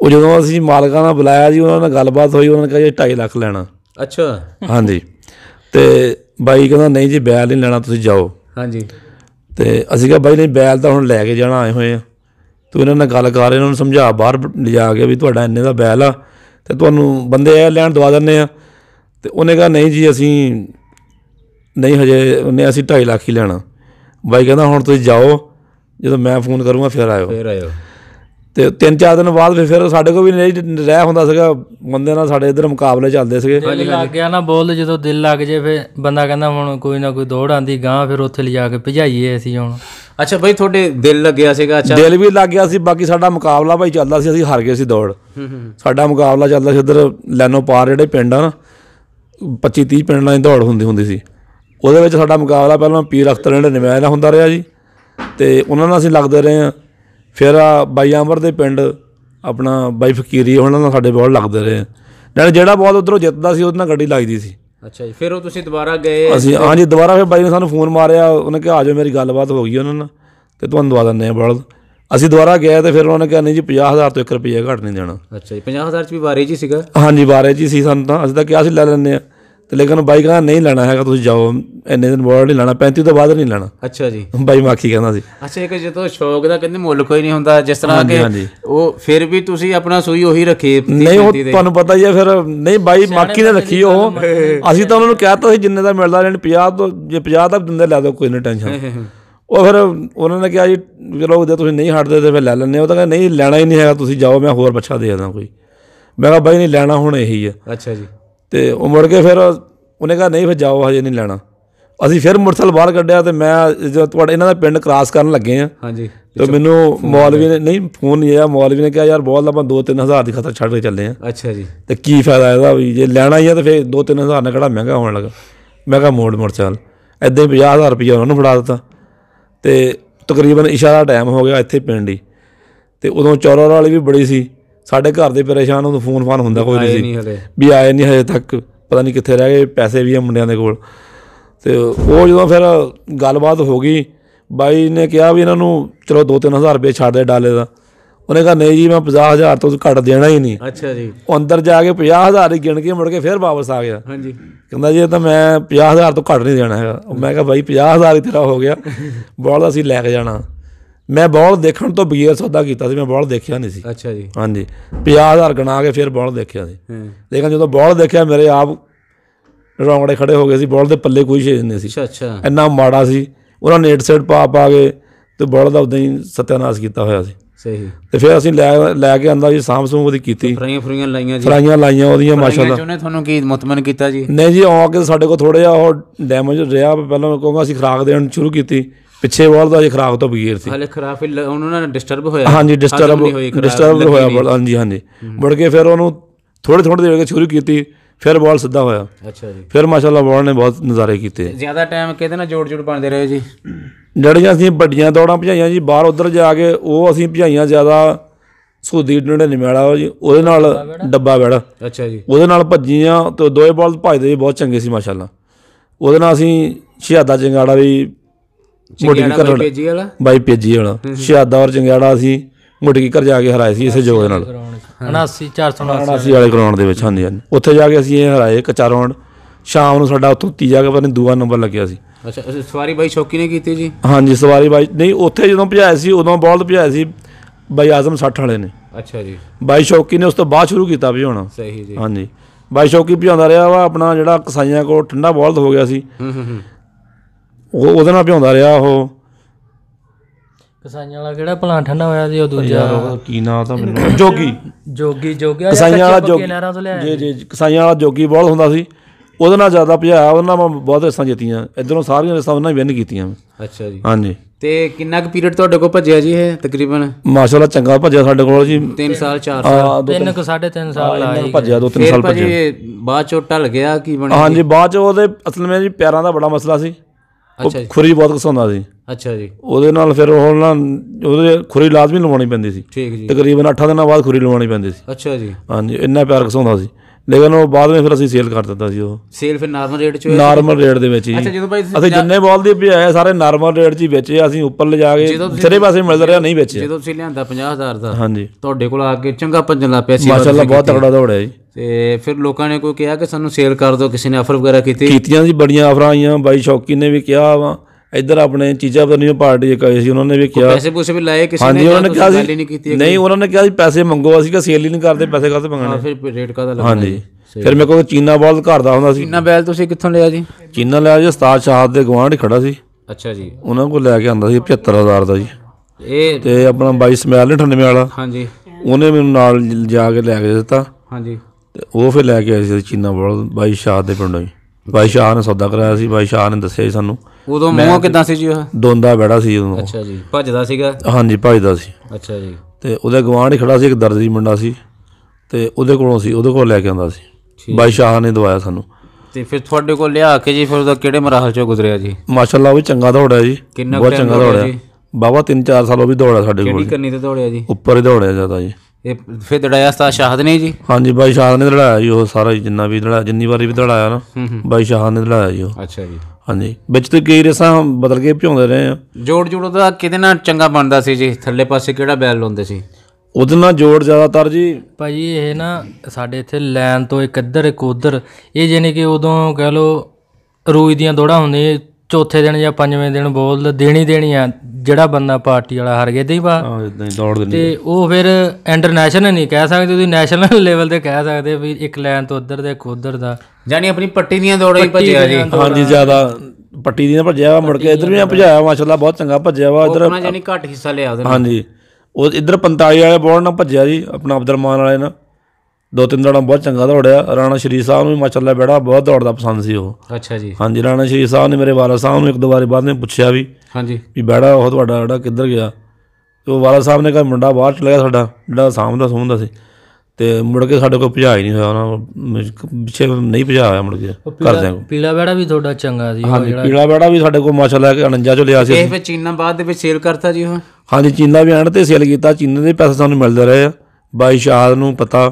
ਉਹ ਜਦੋਂ ਅਸੀਂ ਮਾਲਕਾਂ ਨਾਲ ਬੁਲਾਇਆ ਜੀ ਉਹਨਾਂ ਨਾਲ ਗੱਲਬਾਤ ਹੋਈ ਉਹਨਾਂ ਨੇ ਕਿਹਾ ਜੀ 2.5 ਲੱਖ ਲੈਣਾ ਅੱਛਾ ਹਾਂਜੀ ਤੇ ਬਾਈ ਕਹਿੰਦਾ ਨਹੀਂ ਜੀ ਬੈਲ ਨਹੀਂ ਲੈਣਾ ਤੁਸੀਂ ਜਾਓ ਹਾਂਜੀ ਤੇ ਅਸੀਂ ਕਿਹਾ ਬਾਈ ਨਹੀਂ ਬੈਲ ਤਾਂ ਹੁਣ ਲੈ ਕੇ ਜਾਣਾ ਆਏ ਹੋਏ ਆ ਤੂੰ ਇਹਨਾਂ ਨਾਲ ਗੱਲ ਕਰ ਇਹਨਾਂ ਨੂੰ ਸਮਝਾ ਬਾਹਰ ਲਿਜਾ ਕੇ ਵੀ ਤੁਹਾਡਾ ਇੰਨੇ ਦਾ ਬੈਲ ਆ ਤੇ ਤੁਹਾਨੂੰ ਬੰਦੇ ਆ ਲੈਣ ਦਵਾ ਦਿੰਨੇ ਆ ਤੇ ਉਹਨੇ ਕਹਾ ਨਹੀਂ ਜੀ ਅਸੀਂ ਨਹੀਂ ਹਜੇ ਉਹਨੇ ਅਸੀਂ 2.5 ਲੱਖ ਹੀ ਲੈਣਾ ਬਾਈ ਕਹਿੰਦਾ ਹੁਣ ਤੁਸੀਂ ਜਾਓ ਜਦੋਂ ਮੈਂ ਫੋਨ ਕਰੂੰਗਾ ਫਿਰ ਆਇਓ ਫਿਰ ਆਇਓ ਤੇ ਤਿੰਨ ਚਾਰ ਦਿਨ ਬਾਅਦ ਫਿਰ ਸਾਡੇ ਕੋਲ ਵੀ ਨਹੀਂ ਰਹਿ ਹੁੰਦਾ ਸੀਗਾ ਬੰਦੇ ਨਾਲ ਸਾਡੇ ਇਧਰ ਮੁਕਾਬਲੇ ਚੱਲਦੇ ਸੀਗੇ ਲੱਗ ਗਿਆ ਨਾ ਬੋਲ ਜਦੋਂ ਦਿਲ ਲੱਗ ਜੇ ਫਿਰ ਬੰਦਾ ਕਹਿੰਦਾ ਹੁਣ ਕੋਈ ਨਾ ਕੋਈ ਦੌੜ ਆਂਦੀ ਗਾਂ ਫਿਰ ਉੱਥੇ ਲਿਜਾ ਕੇ ਭਜਾਈਏ ਅਸੀਂ ਹੁਣ ਅੱਛਾ ਬਈ ਤੁਹਾਡੇ ਦਿਲ ਲੱਗਿਆ ਸੀਗਾ ਅੱਛਾ ਦਿਲ ਵੀ ਲੱਗ ਗਿਆ ਸੀ ਬਾਕੀ ਸਾਡਾ ਮੁਕਾਬਲਾ ਭਾਈ ਚੱਲਦਾ ਸੀ ਅਸੀਂ ਹਾਰ ਗਏ ਸੀ ਦੌੜ ਸਾਡਾ ਮੁਕਾਬਲਾ ਚੱਲਦਾ ਸੀ ਉਧਰ ਲੈਨੋ ਪਾਰ ਜਿਹੜੇ ਪਿੰਡ ਆ ਨਾ 25 30 ਪਿੰਡਾਂ ਦੀ ਦੌੜ ਹੁੰਦੀ ਹੁੰਦੀ ਸੀ ਉਹਦੇ ਵਿੱਚ ਸਾਡਾ ਮੁਕਾਬਲਾ ਪਹਿਲਾਂ ਪੀਰ ਅਖਤਰ 99 ਦਾ ਹੁੰਦਾ ਰਿਹਾ ਜੀ ਤੇ ਉਹਨਾਂ ਨਾਲ ਅਸੀਂ ਲੱਗਦੇ ਰਹੇ ਆ ਫਿਰ ਬਾਈ ਆਂਬਰ ਦੇ ਪਿੰਡ ਆਪਣਾ ਬਾਈ ਫਕੀਰੀ ਉਹਨਾਂ ਨਾਲ ਸਾਡੇ ਬਹੁਤ ਲੱਗਦੇ ਰਹੇ ਆ ਨਾਲ ਜਿਹੜਾ ਬਹੁਤ ਉਧਰੋਂ ਜਿੱਤਦਾ ਸੀ ਉਹਦੇ ਨਾਲ ਗੱਡੀ ਲੱਗਦੀ ਸੀ ਅੱਛਾ ਜੀ ਫਿਰ ਉਹ ਤੁਸੀਂ ਦੁਬਾਰਾ ਗਏ ਅਸੀਂ ਹਾਂ ਜੀ ਦੁਬਾਰਾ ਫਿਰ ਬਾਈ ਨੇ ਸਾਨੂੰ ਫੋਨ ਮਾਰਿਆ ਉਹਨੇ ਕਿਹਾ ਆ ਜਾਓ ਮੇਰੀ ਗੱਲਬਾਤ ਹੋ ਗਈ ਉਹਨਾਂ ਨਾਲ ਤੇ ਤੁਹਾਨੂੰ ਦਵਾ ਦਿੰਦੇ ਆ ਬਲਦ ਅਸੀਂ ਦੁਬਾਰਾ ਗਏ ਤੇ ਫਿਰ ਉਹਨਾਂ ਨੇ ਕਿਹਾ ਨਹੀਂ ਜੀ 50000 ਤੋਂ 1 ਰੁਪਿਆ ਘੱਟ ਨਹੀਂ ਦੇਣਾ ਅੱਛਾ ਜੀ 50000 ਚ ਵੀ ਵਾਰੇ ਜੀ ਸੀਗਾ ਹਾਂਜੀ ਵਾਰੇ ਜੀ ਸੀ ਸਾਨੂੰ ਤਾਂ ਅਸੀਂ ਤਾਂ ਕਿਹਾ ਸੀ ਲੈ ਲੈਣੇ ਆ ਤੇ ਲੇਕਿਨ ਬਾਈ ਕਹਿੰਦਾ ਨਹੀਂ ਲੈਣਾ ਹੈਗਾ ਤੁਸੀਂ ਜਾਓ ਇੰਨੇ ਦਿਨ ਵਰਡ ਨਹੀਂ ਲੈਣਾ 35 ਤੋਂ ਬਾਅਦ ਨਹੀਂ ਲੈਣਾ ਅੱਛਾ ਜੀ ਬਾਈ ਮਾਖੀ ਕਹਿੰਦਾ ਸੀ ਅੱਛਾ ਇੱਕ ਜਦੋਂ ਸ਼ੌਕ ਦਾ ਕਹਿੰਦੇ ਮੁੱਲ ਕੋਈ ਨਹੀਂ ਹੁੰਦਾ ਜਿਸ ਤਰ੍ਹਾਂ ਕਿ ਉਹ ਫਿਰ ਵੀ ਤੁਸੀਂ ਆਪਣਾ ਸੂਈ ਉਹੀ ਰੱਖੀ ਨਹੀਂ ਉਹ ਤੁਹਾਨੂੰ ਪਤਾ ਹੀ ਹੈ ਫਿਰ ਨਹੀਂ ਬਾਈ ਮਾਖੀ ਨੇ ਰੱਖੀ ਉਹ ਅਸੀਂ ਤਾਂ ਉਹਨਾਂ ਨੂੰ ਕਹਿਤਾ ਸੀ ਜਿੰਨੇ ਦਾ ਮਿਲਦਾ ਲੈਣ 50 ਤੋਂ ਜੇ 50 ਤੱਕ ਦਿੰਦੇ ਲੈ ਦਿਓ ਕੋਈ ਨਾ ਟੈਨਸ਼ਨ ਉਹ ਫਿਰ ਉਹਨਾਂ ਨੇ ਕਿਹਾ ਜੀ ਚਲੋ ਜੇ ਤੁਸੀਂ ਨਹੀਂ ਹਟਦੇ ਤੇ ਫਿਰ ਲੈ ਲੈਣੇ ਉਹ ਤਾਂ ਕਹਿੰਦਾ ਨਹੀਂ ਲੈਣਾ ਹੀ ਨਹੀਂ ਹੈਗਾ ਤੁਸੀਂ ਜਾਓ ਮੈਂ ਹੋਰ ਬੱਚਾ ਦੇ ਦਾਂ ਕੋਈ ਮੈਂ ਕਿਹਾ ਬਾਈ ਨਹੀਂ ਲੈਣਾ ਹੁਣ ਇਹੀ ਹੈ ਅੱਛਾ ਜੀ ਤੇ ਉਹ ਮੁੜ ਕੇ ਫਿਰ ਉਹਨੇ ਕਹਾ ਨਹੀਂ ਫਿਰ ਜਾਓ ਹਜੇ ਨਹੀਂ ਲੈਣਾ ਅਸੀਂ ਫਿਰ ਮੁਰਸਲ ਬਾਹਰ ਕੱਢਿਆ ਤੇ ਮੈਂ ਜਦੋਂ ਤੁਹਾਡੇ ਇਹਨਾਂ ਦਾ ਪਿੰਡ ਕ੍ਰਾਸ ਕਰਨ ਲੱਗੇ ਆ ਹਾਂਜੀ ਤੇ ਮੈਨੂੰ ਮੌਲਵੀ ਨੇ ਨਹੀਂ ਫੋਨ ਨਹੀਂ ਆਇਆ ਮੌਲਵੀ ਨੇ ਕਿਹਾ ਯਾਰ ਬਹੁਤ ਆਪਾਂ 2-3000 ਦੀ ਖਤਰ ਛੱਡ ਕੇ ਚੱਲੇ ਆ ਅੱਛਾ ਜੀ ਤੇ ਕੀ ਫਾਇਦਾ ਇਹਦਾ ਵੀ ਜੇ ਲੈਣਾ ਹੀ ਆ ਤਾਂ ਫਿਰ 2-3000 ਨਾਲ ਕਿਹੜਾ ਮਹਿੰਗਾ ਹੋਣ ਲੱਗਾ ਮੈਂ ਕਿਹਾ ਮੋੜ ਮੁੜ ਚੱਲ ਐਦਾਂ ਹੀ 50000 ਰੁਪਏ ਉਹਨਾਂ ਨੂੰ ਫੜਾ ਦਿੱਤਾ ਤੇ ਤਕਰੀਬਨ ਇਸ਼ਾਰਾ ਟਾਈਮ ਹੋ ਗਿਆ ਇੱਥੇ ਪਿੰਡ ਹੀ ਤੇ ਉਦੋਂ ਚੌਰਾ ਵਾਲੀ ਵੀ ਬੜੀ ਸੀ ਸਾਡੇ ਘਰ ਦੇ ਪਰੇਸ਼ਾਨ ਉਹਨੂੰ ਫੋਨ ਫਾਨ ਹੁੰਦਾ ਕੋਈ ਨਹੀਂ ਵੀ ਆਏ ਨਹੀਂ ਹਜੇ ਤੱਕ ਪਤਾ ਨਹੀਂ ਕਿੱਥੇ ਰਹਿ ਗਏ ਪੈਸੇ ਵੀ ਆ ਮੁੰਡਿਆਂ ਦੇ ਕੋਲ ਤੇ ਉਹ ਜਦੋਂ ਫਿਰ ਗੱਲਬਾਤ ਹੋ ਗਈ ਬਾਈ ਨੇ ਕਿਹਾ ਵੀ ਇਹਨਾਂ ਨੂੰ ਚਲੋ 2-3000 ਰੁਪਏ ਛੱਡ ਦੇ ਡਾਲੇ ਦਾ ਉਹਨੇ ਕਹਾ ਨਹੀਂ ਜੀ ਮੈਂ 50000 ਤੋਂ ਘੱਟ ਦੇਣਾ ਹੀ ਨਹੀਂ ਅੱਛਾ ਜੀ ਉਹ ਅੰਦਰ ਜਾ ਕੇ 50000 ਹੀ ਗਿਣ ਕੇ ਮੁੜ ਕੇ ਫਿਰ ਵਾਪਸ ਆ ਗਿਆ ਹਾਂਜੀ ਕਹਿੰਦਾ ਜੀ ਇਹ ਤਾਂ ਮੈਂ 50000 ਤੋਂ ਘੱਟ ਨਹੀਂ ਦੇਣਾ ਹੈਗਾ ਮੈਂ ਕਿਹਾ ਬਾਈ 50000 ਹੀ ਤੇਰਾ ਹੋ ਗਿਆ ਬੋਲ ਅਸੀਂ ਲੈ ਕੇ ਜਾਣਾ ਮੈਂ ਬਾਲ ਦੇਖਣ ਤੋਂ ਬਗੈਰ ਸੌਦਾ ਕੀਤਾ ਸੀ ਮੈਂ ਬਾਲ ਦੇਖਿਆ ਨਹੀਂ ਸੀ ਅੱਛਾ ਜੀ ਹਾਂਜੀ 50000 ਗਣਾ ਕੇ ਫਿਰ ਬਾਲ ਦੇਖਿਆ ਸੀ ਲੇਕਿਨ ਜਦੋਂ ਬਾਲ ਦੇਖਿਆ ਮੇਰੇ ਆਪ ਰੌਂਗੜੇ ਖੜੇ ਹੋ ਗਏ ਸੀ ਬਾਲ ਦੇ ਪੱਲੇ ਕੋਈ ਛੇ ਜਿੰਨੇ ਸੀ ਅੱਛਾ ਅੱਛਾ ਇੰਨਾ ਮਾੜਾ ਸੀ ਉਹਨਾਂ ਨੇ 8 ਸਾਈਡ ਪਾ ਪਾ ਕੇ ਤੇ ਬਾਲ ਦਾ ਉਦਾਂ ਹੀ ਸਤਿਆਨਾਸ਼ ਕੀਤਾ ਹੋਇਆ ਸੀ ਸਹੀ ਤੇ ਫਿਰ ਅਸੀਂ ਲੈ ਲੈ ਕੇ ਆਂਦਾ ਜੀ ਸਾਮਸੂਮ ਉਹਦੀ ਕੀਤੀ ਫਰਾਈਆਂ ਫਰਾਈਆਂ ਲਾਈਆਂ ਜੀ ਫਰਾਈਆਂ ਲਾਈਆਂ ਉਹਦੀਆਂ ਮਾਸ਼ਾਅੱਲਾ ਉਹਨੇ ਤੁਹਾਨੂੰ ਕੀ ਮੁਤਮਨ ਕੀਤਾ ਜੀ ਨਹੀਂ ਜੀ ਆ ਕੇ ਸਾਡੇ ਕੋਲ ਥੋੜਾ ਜਿਹਾ ਉਹ ਡੈਮੇਜ ਰਿਹਾ ਪਹਿਲਾਂ ਮੈਂ ਕਹੂੰਗਾ ਅਸੀਂ ਖਰਾਕ ਦੇਣ ਸ਼ੁਰੂ ਕੀਤੀ ਪਿੱਛੇ ਵਾਲ ਦਾ ਜੇ ਖਰਾਕ ਤੋਂ ਬਗੀਰ ਸੀ ਹਲੇ ਖਰਾਬ ਹੀ ਉਹਨਾਂ ਨੇ ਡਿਸਟਰਬ ਹੋਇਆ ਹਾਂਜੀ ਡਿਸਟਰਬ ਡਿਸਟਰਬ ਹੋਇਆ ਬਾਲ ਹਾਂਜੀ ਹਾਂਜੀ ਮੁੜ ਕੇ ਫਿਰ ਉਹਨੂੰ ਥੋੜੇ ਥੋੜੇ ਦੇ ਕੇ ਸ਼ੁਰੂ ਕੀਤੀ ਫਿਰ ਬਾਲ ਸਿੱਧਾ ਹੋਇਆ ਅੱਛਾ ਜੀ ਫਿਰ ਮਾਸ਼ਾਅੱਲਾ ਬਾਲ ਨੇ ਬਹੁਤ ਨਜ਼ਾਰੇ ਕੀਤੇ ਜ਼ਿਆਦਾ ਟਾਈਮ ਕਿਹਦੇ ਨਾਲ ਜੋੜ ਜੋੜ ਬਣਦੇ ਰਹੇ ਜੀ ਡੜੀਆਂ ਸੀ ਵੱਡੀਆਂ ਦੌੜਾਂ ਭਜਾਈਆਂ ਜੀ ਬਾਹਰ ਉਧਰ ਜਾ ਕੇ ਉਹ ਅਸੀਂ ਭਜਾਈਆਂ ਜ਼ਿਆਦਾ ਸੁਦੀ 99 ਵਾਲਾ ਜੀ ਉਹਦੇ ਨਾਲ ਡੱਬਾ ਵੜ ਅੱਛਾ ਜੀ ਉਹਦੇ ਨਾਲ ਭੱਜੀਆਂ ਤੇ ਦੋਏ ਬਾਲ ਭੱਜਦੇ ਬਹੁਤ ਚੰਗੇ ਸੀ ਮਾਸ਼ਾਅੱਲਾ ਉਹਦੇ ਨਾਲ ਅਸੀਂ ਸ਼ਹਾਦਾ ਚੰਗਾੜਾ ਵੀ ਮੋਟੀ ਘਰ ਪੇਜੀ ਵਾਲਾ ਬਾਈ ਪੇਜੀ ਵਾਲਾ ਸ਼ਹਾਦਾ ਔਰ ਜੰਗਿਆੜਾ ਅਸੀਂ ਮੋਟੀ ਘਰ ਜਾ ਕੇ ਹਰਾਏ ਸੀ ਇਸੇ ਜੋਗ ਨਾਲ 79 479 ਵਾਲੇ ਗਰਾਊਂਡ ਦੇ ਵਿੱਚ ਹਾਂਜੀ ਹਾਂਜੀ ਉੱਥੇ ਜਾ ਕੇ ਅਸੀਂ ਇਹ ਹਰਾਏ ਕਚਾਰੋਂ ਸ਼ਾਮ ਨੂੰ ਸਾਡਾ ਉੱਥੋਂ ਤੀਜਾ ਕਵਰ ਨੇ ਦੂਆ ਨੰਬਰ ਲੱਗਿਆ ਸੀ ਅੱਛਾ ਸਵਾਰੀ ਬਾਈ ਸ਼ੌਕੀ ਨੇ ਕੀਤੀ ਜੀ ਹਾਂਜੀ ਸਵਾਰੀ ਬਾਈ ਨਹੀਂ ਉੱਥੇ ਜਦੋਂ ਭਜਾਇਆ ਸੀ ਉਦੋਂ ਬਹੁਤ ਭਜਾਇਆ ਸੀ ਬਾਈ ਆਜ਼ਮ 60 ਵਾਲੇ ਨੇ ਅੱਛਾ ਜੀ ਬਾਈ ਸ਼ੌਕੀ ਨੇ ਉਸ ਤੋਂ ਬਾਅਦ ਸ਼ੁਰੂ ਕੀਤਾ ਭਜਾਉਣਾ ਸਹੀ ਜੀ ਹਾਂਜੀ ਬਾਈ ਸ਼ੌਕੀ ਭਜਾਉਂਦਾ ਰਿਹਾ ਵਾ ਆਪਣਾ ਜਿਹੜਾ ਕਸਾਈਆਂ ਕੋਲ ਠੰਡਾ ਬਹੁਤ ਹੋ ਗਿਆ ਸੀ ਹੂੰ ਹੂੰ ਉਹ ਉਹਦੇ ਨਾਲ ਭਿਉਂਦਾ ਰਿਹਾ ਉਹ ਕਸਾਈਆਂ ਵਾਲਾ ਕਿਹੜਾ ਪਲਾਂ ਠੰਡਾ ਹੋਇਆ ਸੀ ਉਹ ਦੂਜਾ ਕੀ ਨਾਮ ਤਾਂ ਮੈਨੂੰ ਜੋਗੀ ਜੋਗੀ ਜੋਗਿਆ ਕਸਾਈਆਂ ਵਾਲਾ ਜੋਗੀ ਲਹਿਰਾਂ ਤੋਂ ਲਿਆ ਜੀ ਜੀ ਕਸਾਈਆਂ ਵਾਲਾ ਜੋਗੀ ਬਹੁਤ ਹੁੰਦਾ ਸੀ ਉਹਦੇ ਨਾਲ ਜ਼ਿਆਦਾ ਭਜਾਇਆ ਉਹਨਾਂ ਮੈਂ ਬਹੁਤ ਰਸਾਂ ਜਿੱਤੀਆਂ ਇਧਰੋਂ ਸਾਰੀਆਂ ਰਸਾਂ ਉਹਨਾਂ ਹੀ ਵਿਨ ਕੀਤੀਆਂ ਮੈਂ ਅੱਛਾ ਜੀ ਹਾਂਜੀ ਤੇ ਕਿੰਨਾ ਕੁ ਪੀਰੀਅਡ ਤੁਹਾਡੇ ਕੋਲ ਭੱਜਿਆ ਜੀ ਇਹ ਤਕਰੀਬਨ ਮਾਸ਼ਾਅੱਲਾ ਚੰਗਾ ਭੱਜਿਆ ਸਾਡੇ ਕੋਲ ਜੀ 3 ਸਾਲ 4 ਸਾਲ 3 ਕੁ 3.5 ਸਾਲ ਲਾਇਆ ਜੀ ਭੱਜਿਆ 2-3 ਸਾਲ ਭੱਜਿਆ ਬਾਅਦ ਚੋਂ ਟਲ ਗਿਆ ਕੀ ਬਣਿਆ ਹਾਂਜੀ ਬਾਅਦ ਚ ਉਹਦੇ ਅਸਲ ਵਿੱਚ ਜੀ ਪਿਆਰਾਂ ਦਾ ਬੜਾ ਮਸਲਾ ਸੀ ਅੱਛਾ ਜੀ ਖੁਰੀ ਬਹੁਤ ਘਸਾਉਂਦਾ ਸੀ ਅੱਛਾ ਜੀ ਉਹਦੇ ਨਾਲ ਫਿਰ ਉਹ ਨਾ ਉਹਦੇ ਖੁਰੀ ਲਾਜ਼ਮੀ ਲਵਾਉਣੀ ਪੈਂਦੀ ਸੀ ਠੀਕ ਜੀ ਤਕਰੀਬਨ 8 ਦਿਨਾਂ ਬਾਅਦ ਖੁਰੀ ਲਵਾਉਣੀ ਪੈਂਦੀ ਸੀ ਅੱਛਾ ਜੀ ਹਾਂਜੀ ਇੰਨਾ ਪਿਆਰ ਘਸਾਉਂਦਾ ਸੀ ਲੇਕਿਨ ਉਹ ਬਾਅਦ ਵਿੱਚ ਫਿਰ ਅਸੀਂ ਸੇਲ ਕਰ ਦਿੱਤਾ ਸੀ ਉਹ ਸੇਲ ਫਿਰ ਨਾਰਮਲ ਰੇਟ 'ਚ ਹੋਈ ਨਾਰਮਲ ਰੇਟ ਦੇ ਵਿੱਚ ਹੀ ਅੱਛਾ ਜਦੋਂ ਭਾਈ ਅਸੀਂ ਜਿੰਨੇ ਬਾਲ ਦੀ ਪਿਆਏ ਸਾਰੇ ਨਾਰਮਲ ਰੇਟ 'ਚ ਹੀ ਵੇਚੇ ਅਸੀਂ ਉੱਪਰ ਲਿਜਾ ਕੇ ਸਿਰੇ ਪਾਸੇ ਮਿਲ ਰਿਹਾ ਨਹੀਂ ਵੇਚੇ ਜਦੋਂ ਤੁਸੀਂ ਲਿਆਂਦਾ 50000 ਦਾ ਹਾਂਜੀ ਤੁਹਾਡੇ ਕੋਲ ਆ ਕੇ ਚੰਗਾ ਪੰਜਲਾ ਪਿਆ ਸੀ ਮਾਸ਼ਾਅੱਲਾ ਬਹੁਤ ਤਕੜਾ ਦੌੜਿਆ ਜੀ ਤੇ ਫਿਰ ਲੋਕਾਂ ਨੇ ਕੋਈ ਕਿਹਾ ਕਿ ਸਾਨੂੰ ਸੇਲ ਕਰ ਦਿਓ ਕਿਸੇ ਨੇ ਆਫਰ ਵਗੈਰਾ ਕੀਤੀ ਕੀਤੀਆਂ ਜੀ ਬੜੀਆਂ ਆਫਰਾਂ ਆਈਆਂ ਬਾਈ ਸ਼ੌਕੀ ਨੇ ਵੀ ਕਿਹਾ ਵਾ ਇੱਧਰ ਆਪਣੇ ਚੀਜ਼ਾਂ ਬਦਲਣੀ ਪਾਰਟੀ ਕਹੀ ਸੀ ਉਹਨਾਂ ਨੇ ਵੀ ਕਿਹਾ ਪੈਸੇ ਪੂਸੇ ਵੀ ਲਾਏ ਕਿਸੇ ਨੇ ਹਾਂਜੀ ਉਹਨਾਂ ਨੇ ਕਿਹਾ ਸੀ ਨਹੀਂ ਉਹਨਾਂ ਨੇ ਕਿਹਾ ਸੀ ਪੈਸੇ ਮੰਗੋ ਅਸੀਂ ਕਿ ਸੇਲ ਹੀ ਨਹੀਂ ਕਰਦੇ ਪੈਸੇ ਕਾਹਤੇ ਮੰਗਣੇ ਫਿਰ ਰੇਟ ਕਾਹਦਾ ਲੱਗਣਾ ਹਾਂਜੀ ਫਿਰ ਮੇਰੇ ਕੋਲ ਚੀਨਾ ਬਾਲ ਘਰ ਦਾ ਹੁੰਦਾ ਸੀ ਚੀਨਾ ਬੈਲ ਤੁਸੀਂ ਕਿੱਥੋਂ ਲਿਆ ਜੀ ਚੀਨਾ ਲਿਆ ਜੀ ਉਸਤਾਦ ਸ਼ਾਹਦ ਦੇ ਗਵਾਂਢ ਖੜਾ ਸੀ ਅੱਛਾ ਜੀ ਉਹਨਾਂ ਕੋਲ ਲੈ ਕੇ ਆਂਦਾ ਸੀ 75000 ਦਾ ਜੀ ਇਹ ਤੇ ਆਪਣਾ 22 ਸਮੈਲ 98 ਵਾਲਾ ਹਾਂਜੀ ਉਹਨੇ ਮੈਨੂੰ ਨਾਲ ਜਾ ਕੇ ਲੈ ਕੇ ਦਿੱਤਾ ਹਾਂਜੀ ਤੇ ਉਹ ਫਿਰ ਲੈ ਕੇ ਆਏ ਸੀ ਚੀਨਾ ਬੋਲ ਬਾਈ ਸ਼ਾਹ ਦੇ ਪਿੰਡੋਂ ਹੀ ਬਾਈ ਸ਼ਾਹ ਨੇ ਸੌਦਾ ਕਰਾਇਆ ਸੀ ਬਾਈ ਸ਼ਾਹ ਨੇ ਦੱਸਿਆ ਸੀ ਸਾਨੂੰ ਉਦੋਂ ਮੂੰਹ ਕਿਦਾਂ ਸੀ ਜੀ ਉਹ ਦੋਂਦਾ ਬੈੜਾ ਸੀ ਉਦੋਂ ਅੱਛਾ ਜੀ ਭੱਜਦਾ ਸੀਗਾ ਹਾਂਜੀ ਭੱਜਦਾ ਸੀ ਅੱਛਾ ਜੀ ਤੇ ਉਹਦੇ ਗਵਾਂਢ ਹੀ ਖੜਾ ਸੀ ਇੱਕ ਦਰਜੀ ਮੁੰਡਾ ਸੀ ਤੇ ਉਹਦੇ ਕੋਲੋਂ ਸੀ ਉਹਦੇ ਕੋਲ ਲੈ ਕੇ ਆਂਦਾ ਸੀ ਬਾਈ ਸ਼ਾਹ ਨੇ ਦਵਾਇਆ ਸਾਨੂੰ ਤੇ ਫਿਰ ਤੁਹਾਡੇ ਕੋਲ ਲਿਆ ਕੇ ਜੀ ਫਿਰ ਉਹਦਾ ਕਿਹੜੇ ਮਰਾਹਲ ਚੋਂ ਗੁਜ਼ਰਿਆ ਜੀ ਮਾਸ਼ਾਅੱਲਾ ਉਹ ਵੀ ਚੰਗਾ ਦੌੜਿਆ ਜੀ ਬਹੁਤ ਚੰਗਾ ਦੌੜਿਆ ਬਾਬਾ 3-4 ਸਾਲ ਉਹ ਵੀ ਦੌੜਿਆ ਸਾਡੇ ਕੋਲ ਕਿਹੜੀ ਕੰਨੀ ਤੇ ਦੌੜਿਆ ਜੀ ਉੱਪਰ ਹੀ ਦੌੜਿਆ ਜ਼ਿਆਦਾ ਜੀ ਇਹ ਫਿਰ ਦੜਾਇਆ ਸਤਾ ਸ਼ਾਹਦ ਨੇ ਜੀ ਹਾਂਜੀ ਬਾਈ ਸ਼ਾਹਦ ਨੇ ਦੜਾਇਆ ਜੀ ਉਹ ਸਾਰਾ ਜਿੰਨਾ ਵੀ ਦੜਾਇਆ ਜਿੰਨੀ ਵਾਰੀ ਵੀ ਦੜਾਇਆ ਨਾ ਬਾਈ ਸ਼ਾਹਦ ਨੇ ਦੜਾਇਆ ਜੀ ਉਹ ਅੱਛਾ ਜੀ ਹਾਂਜੀ ਵਿੱਚ ਤੇ ਕਈ ਰਸਾਂ ਬਦਲ ਕੇ ਭਿਉਂਦੇ ਰਹੇ ਆ ਜੋੜ ਜੋੜ ਦਾ ਕਿਤੇ ਨਾ ਚੰਗਾ ਬਣਦਾ ਸੀ ਜੀ ਥੱਲੇ ਪਾਸੇ ਕਿਹੜਾ ਬੈਲ ਲਾਉਂਦੇ ਸੀ ਉਹਦੇ ਨਾਲ ਜੋੜ ਜ਼ਿਆਦਾਤਰ ਜੀ ਭਾਜੀ ਇਹ ਨਾ ਸਾਡੇ ਇੱਥੇ ਲੈਨ ਤੋਂ ਇੱਕ ਇੱਧਰ ਇੱਕ ਉਧਰ ਇਹ ਜਿਹਨੇ ਕਿ ਉਦੋਂ ਕਹਿ ਲੋ ਰੂਈ ਦੀਆਂ ਦੋੜਾਂ ਹੁੰਦੀਆਂ ਚੌਥੇ ਦਿਨ ਜਾਂ ਪੰਜਵੇਂ ਦਿਨ ਬੋਲ ਦੇਣੀ ਦੇਣੀ ਆ ਜਿਹੜਾ ਬੰਦਾ ਪਾਰਟੀ ਵਾਲਾ ਹਾਰ ਗਿਆ ਇਦਾਂ ਹੀ ਬਾ ਹਾਂ ਇਦਾਂ ਹੀ ਦੌੜ ਦਿੰਦੇ ਤੇ ਉਹ ਫਿਰ ਇੰਟਰਨੈਸ਼ਨਲ ਨਹੀਂ ਕਹਿ ਸਕਦੇ ਤੁਸੀਂ ਨੈਸ਼ਨਲ ਲੈਵਲ ਤੇ ਕਹਿ ਸਕਦੇ ਵੀ ਇੱਕ ਲਾਈਨ ਤੋਂ ਉਧਰ ਦੇ ਇੱਕ ਦਾ ਜਾਨੀ ਆਪਣੀ ਪੱਟੀ ਦੀਆਂ ਦੌੜਾਂ ਹੀ ਭੱਜਿਆ ਜੀ ਹਾਂਜੀ ਜ਼ਿਆਦਾ ਪੱਟੀ ਦੀਆਂ ਭੱਜਿਆ ਮੁੜ ਕੇ ਇਧਰ ਵੀ ਆ ਭਜਾਇਆ ਮਾਸ਼ਾਅੱਲਾ ਬਹੁਤ ਚੰਗਾ ਭੱਜਿਆ ਵਾ ਇਧਰ ਆਪਣਾ ਜਾਨੀ ਘੱਟ ਹਿੱਸਾ ਲਿਆ ਉਹਦੇ ਹਾਂਜੀ ਉਹ ਇਧਰ 45 ਵਾਲੇ ਬੋਲ ਨਾਲ ਭੱਜਿਆ ਜੀ ਆਪਣਾ ਅਬਦਰਮਾਨ ਵਾਲੇ ਨਾਲ ਦੋ ਤਿੰਨ ਦੌੜਾਂ ਬਹੁਤ ਚੰਗਾ ਦੌੜਿਆ ਰਾਣਾ ਸ਼ਰੀਰ ਸਾਹਿਬ ਨੂੰ ਵੀ ਮਾਸ਼ਾਅੱਲਾ ਬੜਾ ਬਹੁਤ ਦੌੜਦਾ ਪਸੰਦ ਸੀ ਉਹ ਅੱਛਾ ਜੀ ਹਾਂਜੀ ਰਾਣਾ ਸ਼ਰੀਰ ਸਾਹਿਬ ਨੇ ਮੇਰੇ ਵਾਲਾ ਸਾਹਿਬ ਨੂੰ ਇੱਕ ਦੁਬਾਰੇ ਬਾਅਦ ਨੇ ਪੁੱਛਿਆ ਵੀ ਹਾਂਜੀ ਵੀ ਬੜਾ ਉਹ ਤੁਹਾਡਾ ਜਿਹੜਾ ਕਿੱਧਰ ਗਿਆ ਤੇ ਉਹ ਵਾਲਾ ਸਾਹਿਬ ਨੇ ਕਿਹਾ ਮੁੰਡਾ ਬਾਹਰ ਚਲਾ ਗਿਆ ਸਾਡਾ ਜਿਹੜਾ ਦਾ ਸੌਂਦਾ ਸੀ ਤੇ ਮੁੜ ਕੇ ਸਾਡੇ ਕੋਲ ਭਜਾ ਨਹੀਂ ਹੋਇਆ ਉਹਨਾਂ ਪਿੱਛੇ ਨਹੀਂ ਭਜਾਇਆ ਮੁੜ ਕੇ ਕਰਦੇ ਆ ਪੀਲਾ ਬੈੜਾ ਵੀ ਤੁਹਾਡਾ ਚੰਗਾ ਸੀ ਹਾਂਜੀ ਪੀਲਾ ਬੈੜਾ ਵੀ ਸਾਡੇ ਕੋਲ ਲੈ ਕਿ 49 ਚੋਂ ਲਿਆ ਸੀ ਇਹ ਫਿਰ ਚੀਨਾ ਬਾਅਦ ਦੇ ਵਿੱਚ ਸੇਲ ਕਰਤਾ ਜੀ ਉਹ ਹਾਂਜੀ ਚੀਨਾ ਵੀ ਆਣ ਤੇ ਸੇਲ ਕੀਤਾ ਚੀਨਾ ਦੇ ਪੈਸੇ ਸਾਨੂੰ ਮਿਲਦੇ ਰਹੇ ਆ ਬਾਈ ਸ਼ਾਹ ਨੂੰ ਪਤਾ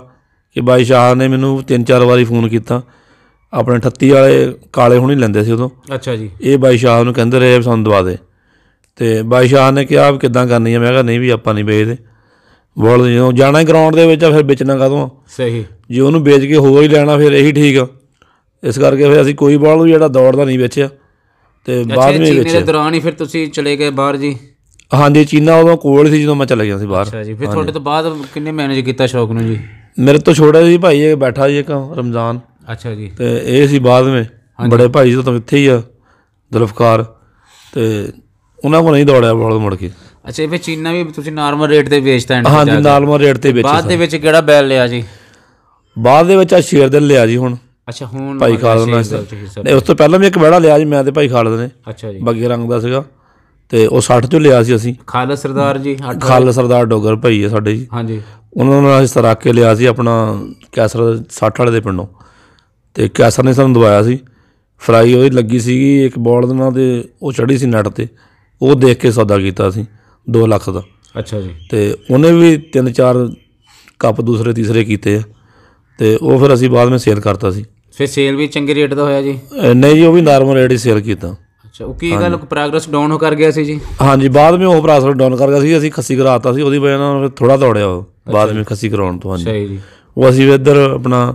ਕਿ ਬਾਈ ਸ਼ਾਹ ਨੇ ਮੈਨੂੰ ਤਿੰਨ ਚਾਰ ਵਾਰੀ ਫੋਨ ਕੀਤਾ ਆਪਣੇ 38 ਵਾਲੇ ਕਾਲੇ ਹੁਣੀ ਲੈਂਦੇ ਸੀ ਉਦੋਂ ਅੱਛਾ ਜੀ ਇਹ ਬਾਈ ਸ਼ਾਹ ਨੂੰ ਕਹਿੰਦੇ ਰਹੇ ਸਾਨੂੰ ਦਵਾ ਦੇ ਤੇ ਬਾਈ ਸ਼ਾਹ ਨੇ ਕਿਹਾ ਆਪ ਕਿੱਦਾਂ ਕਰਨੀ ਆ ਮੈਂ ਕਿਹਾ ਨਹੀਂ ਵੀ ਆਪਾਂ ਨਹੀਂ ਵੇਚਦੇ ਬੋਲ ਜਿਉਂ ਜਾਣਾ ਹੀ ਗਰਾਊਂਡ ਦੇ ਵਿੱਚ ਆ ਫਿਰ ਵੇਚਣਾ ਕਦੋਂ ਸਹੀ ਜੇ ਉਹਨੂੰ ਵੇਚ ਕੇ ਹੋਰ ਹੀ ਲੈਣਾ ਫਿਰ ਇਹੀ ਠੀਕ ਆ ਇਸ ਕਰਕੇ ਫਿਰ ਅਸੀਂ ਕੋਈ ਬਾਲ ਜਿਹੜਾ ਦੌੜਦਾ ਨਹੀਂ ਵੇਚਿਆ ਤੇ ਬਾਅਦ ਵਿੱਚ ਚੀਨੇ ਦੇ ਦੌਰਾਨ ਹੀ ਫਿਰ ਤੁਸੀਂ ਚਲੇ ਗਏ ਬਾਹਰ ਜੀ ਹਾਂਜੀ ਚੀਨਾ ਉਦੋਂ ਕੋਲ ਸੀ ਜਦੋਂ ਮੈਂ ਚਲਾ ਗਿਆ ਸੀ ਬਾਹਰ ਅੱਛਾ ਜੀ ਫਿਰ ਤੁਹਾਡੇ ਤੋਂ ਬਾਅਦ ਕਿੰਨੇ ਮੈਨੇਜ ਕੀਤਾ ਸ਼ੌਕ ਨੂੰ ਜੀ ਮੇਰੇ ਤੋਂ छोटा ਸੀ ਭਾਈ ਇਹ ਬੈਠਾ ਜੀ ਇੱਕ ਰਮਜ਼ਾਨ ਅੱਛਾ ਜੀ ਤੇ ਇਹ ਸੀ ਬਾਅਦ ਵਿੱਚ ਬੜੇ ਭਾਈ ਜੀ ਤਾਂ ਇੱਥੇ ਹੀ ਆ ਦਲਫਕਾਰ ਤੇ ਉਹਨਾਂ ਕੋਲ ਨਹੀਂ ਦੌੜਿਆ ਬਾਲ ਮੁੜ ਕੇ ਅੱਛਾ ਇਹ ਵੀ ਚੀਨਾ ਵੀ ਤੁਸੀਂ ਨਾਰਮਲ ਰੇਟ ਤੇ ਵੇਚਦਾ ਹਾਂ ਜੀ ਨਾਰਮਲ ਰੇਟ ਤੇ ਵੇਚਦਾ ਬਾਅਦ ਦੇ ਵਿੱਚ ਕਿਹੜਾ ਬੈਲ ਲਿਆ ਜੀ ਬਾਅਦ ਦੇ ਵਿੱਚ ਆ ਸ਼ੇਰ ਦੇ ਲਿਆ ਜੀ ਹੁਣ ਅੱਛਾ ਹੁਣ ਭਾਈ ਖਾਲਦ ਨੇ ਉਸ ਤੋਂ ਪਹਿਲਾਂ ਵੀ ਇੱਕ ਬੜਾ ਲਿਆ ਜੀ ਮੈਂ ਤੇ ਭਾਈ ਖਾਲਦ ਨੇ ਅੱਛਾ ਜੀ ਬੱਗੇ ਰੰਗ ਦਾ ਸੀਗਾ ਤੇ ਉਹ 60 ਚੋਂ ਲਿਆ ਸੀ ਅਸੀਂ ਖਾਲਦ ਸਰਦਾਰ ਜੀ ਖਾਲਦ ਸਰਦਾਰ ਡੋਗਰ ਭਾਈ ਹੈ ਸਾਡੇ ਜੀ ਹਾਂਜੀ ਉਹਨਾਂ ਨੇ ਅਸੀਂ ਤਰਾਕ ਕੇ ਲਿਆ ਸੀ ਆਪਣਾ ਕੈਸਰ 60 ਵਾਲੇ ਦੇ ਪਿੰਡੋਂ ਤੇ ਕੈਸਰ ਨੇ ਸਾਨੂੰ ਦਵਾਇਆ ਸੀ ਫਰਾਈ ਹੋਈ ਲੱਗੀ ਸੀਗੀ ਇੱਕ ਬੋਲ ਦੇ ਨਾਲ ਤੇ ਉਹ ਚੜੀ ਸੀ ਨੈਟ ਤੇ ਉਹ ਦੇਖ ਕੇ ਸੌਦਾ ਕੀਤਾ ਸੀ 2 ਲੱਖ ਦਾ ਅੱਛਾ ਜੀ ਤੇ ਉਹਨੇ ਵੀ ਤਿੰਨ ਚਾਰ ਕੱਪ ਦੂਸਰੇ ਤੀਸਰੇ ਕੀਤੇ ਆ ਤੇ ਉਹ ਫਿਰ ਅਸੀਂ ਬਾਅਦ ਵਿੱਚ ਸੇਲ ਕਰਤਾ ਸੀ ਫਿਰ ਸੇਲ ਵੀ ਚੰਗੇ ਰੇਟ ਦਾ ਹੋਇਆ ਜੀ ਨਹੀਂ ਜੀ ਉਹ ਵੀ ਨਾਰਮਲ ਰੇਟ ਹੀ ਸੇਲ ਕੀਤਾ ਅੱਛਾ ਉਹ ਕੀ ਗੱਲ ਪ੍ਰੋਗਰੈਸ ਡਾਊਨ ਹੋ ਕਰ ਗਿਆ ਸੀ ਜੀ ਹਾਂਜੀ ਬਾਅਦ ਵਿੱਚ ਉਹ ਪ੍ਰੋਗਰੈਸ ਡਾਊਨ ਕਰ ਗਿਆ ਸੀ ਅਸੀਂ ਖੱਸੀ ਕਰਾਤਾ ਸੀ ਉਹਦੀ ਵਜ੍ਹਾ ਨਾਲ ਥੋੜਾ ਦੌੜਿਆ ਉਹ ਬਾਅਦ ਵਿੱਚ ਖੱਸੀ ਕਰਾਉਣ ਤੋਂ ਹਾਂਜੀ ਸਹੀ ਜੀ ਉਹ ਅਸੀਂ ਇੱਧਰ ਆਪਣਾ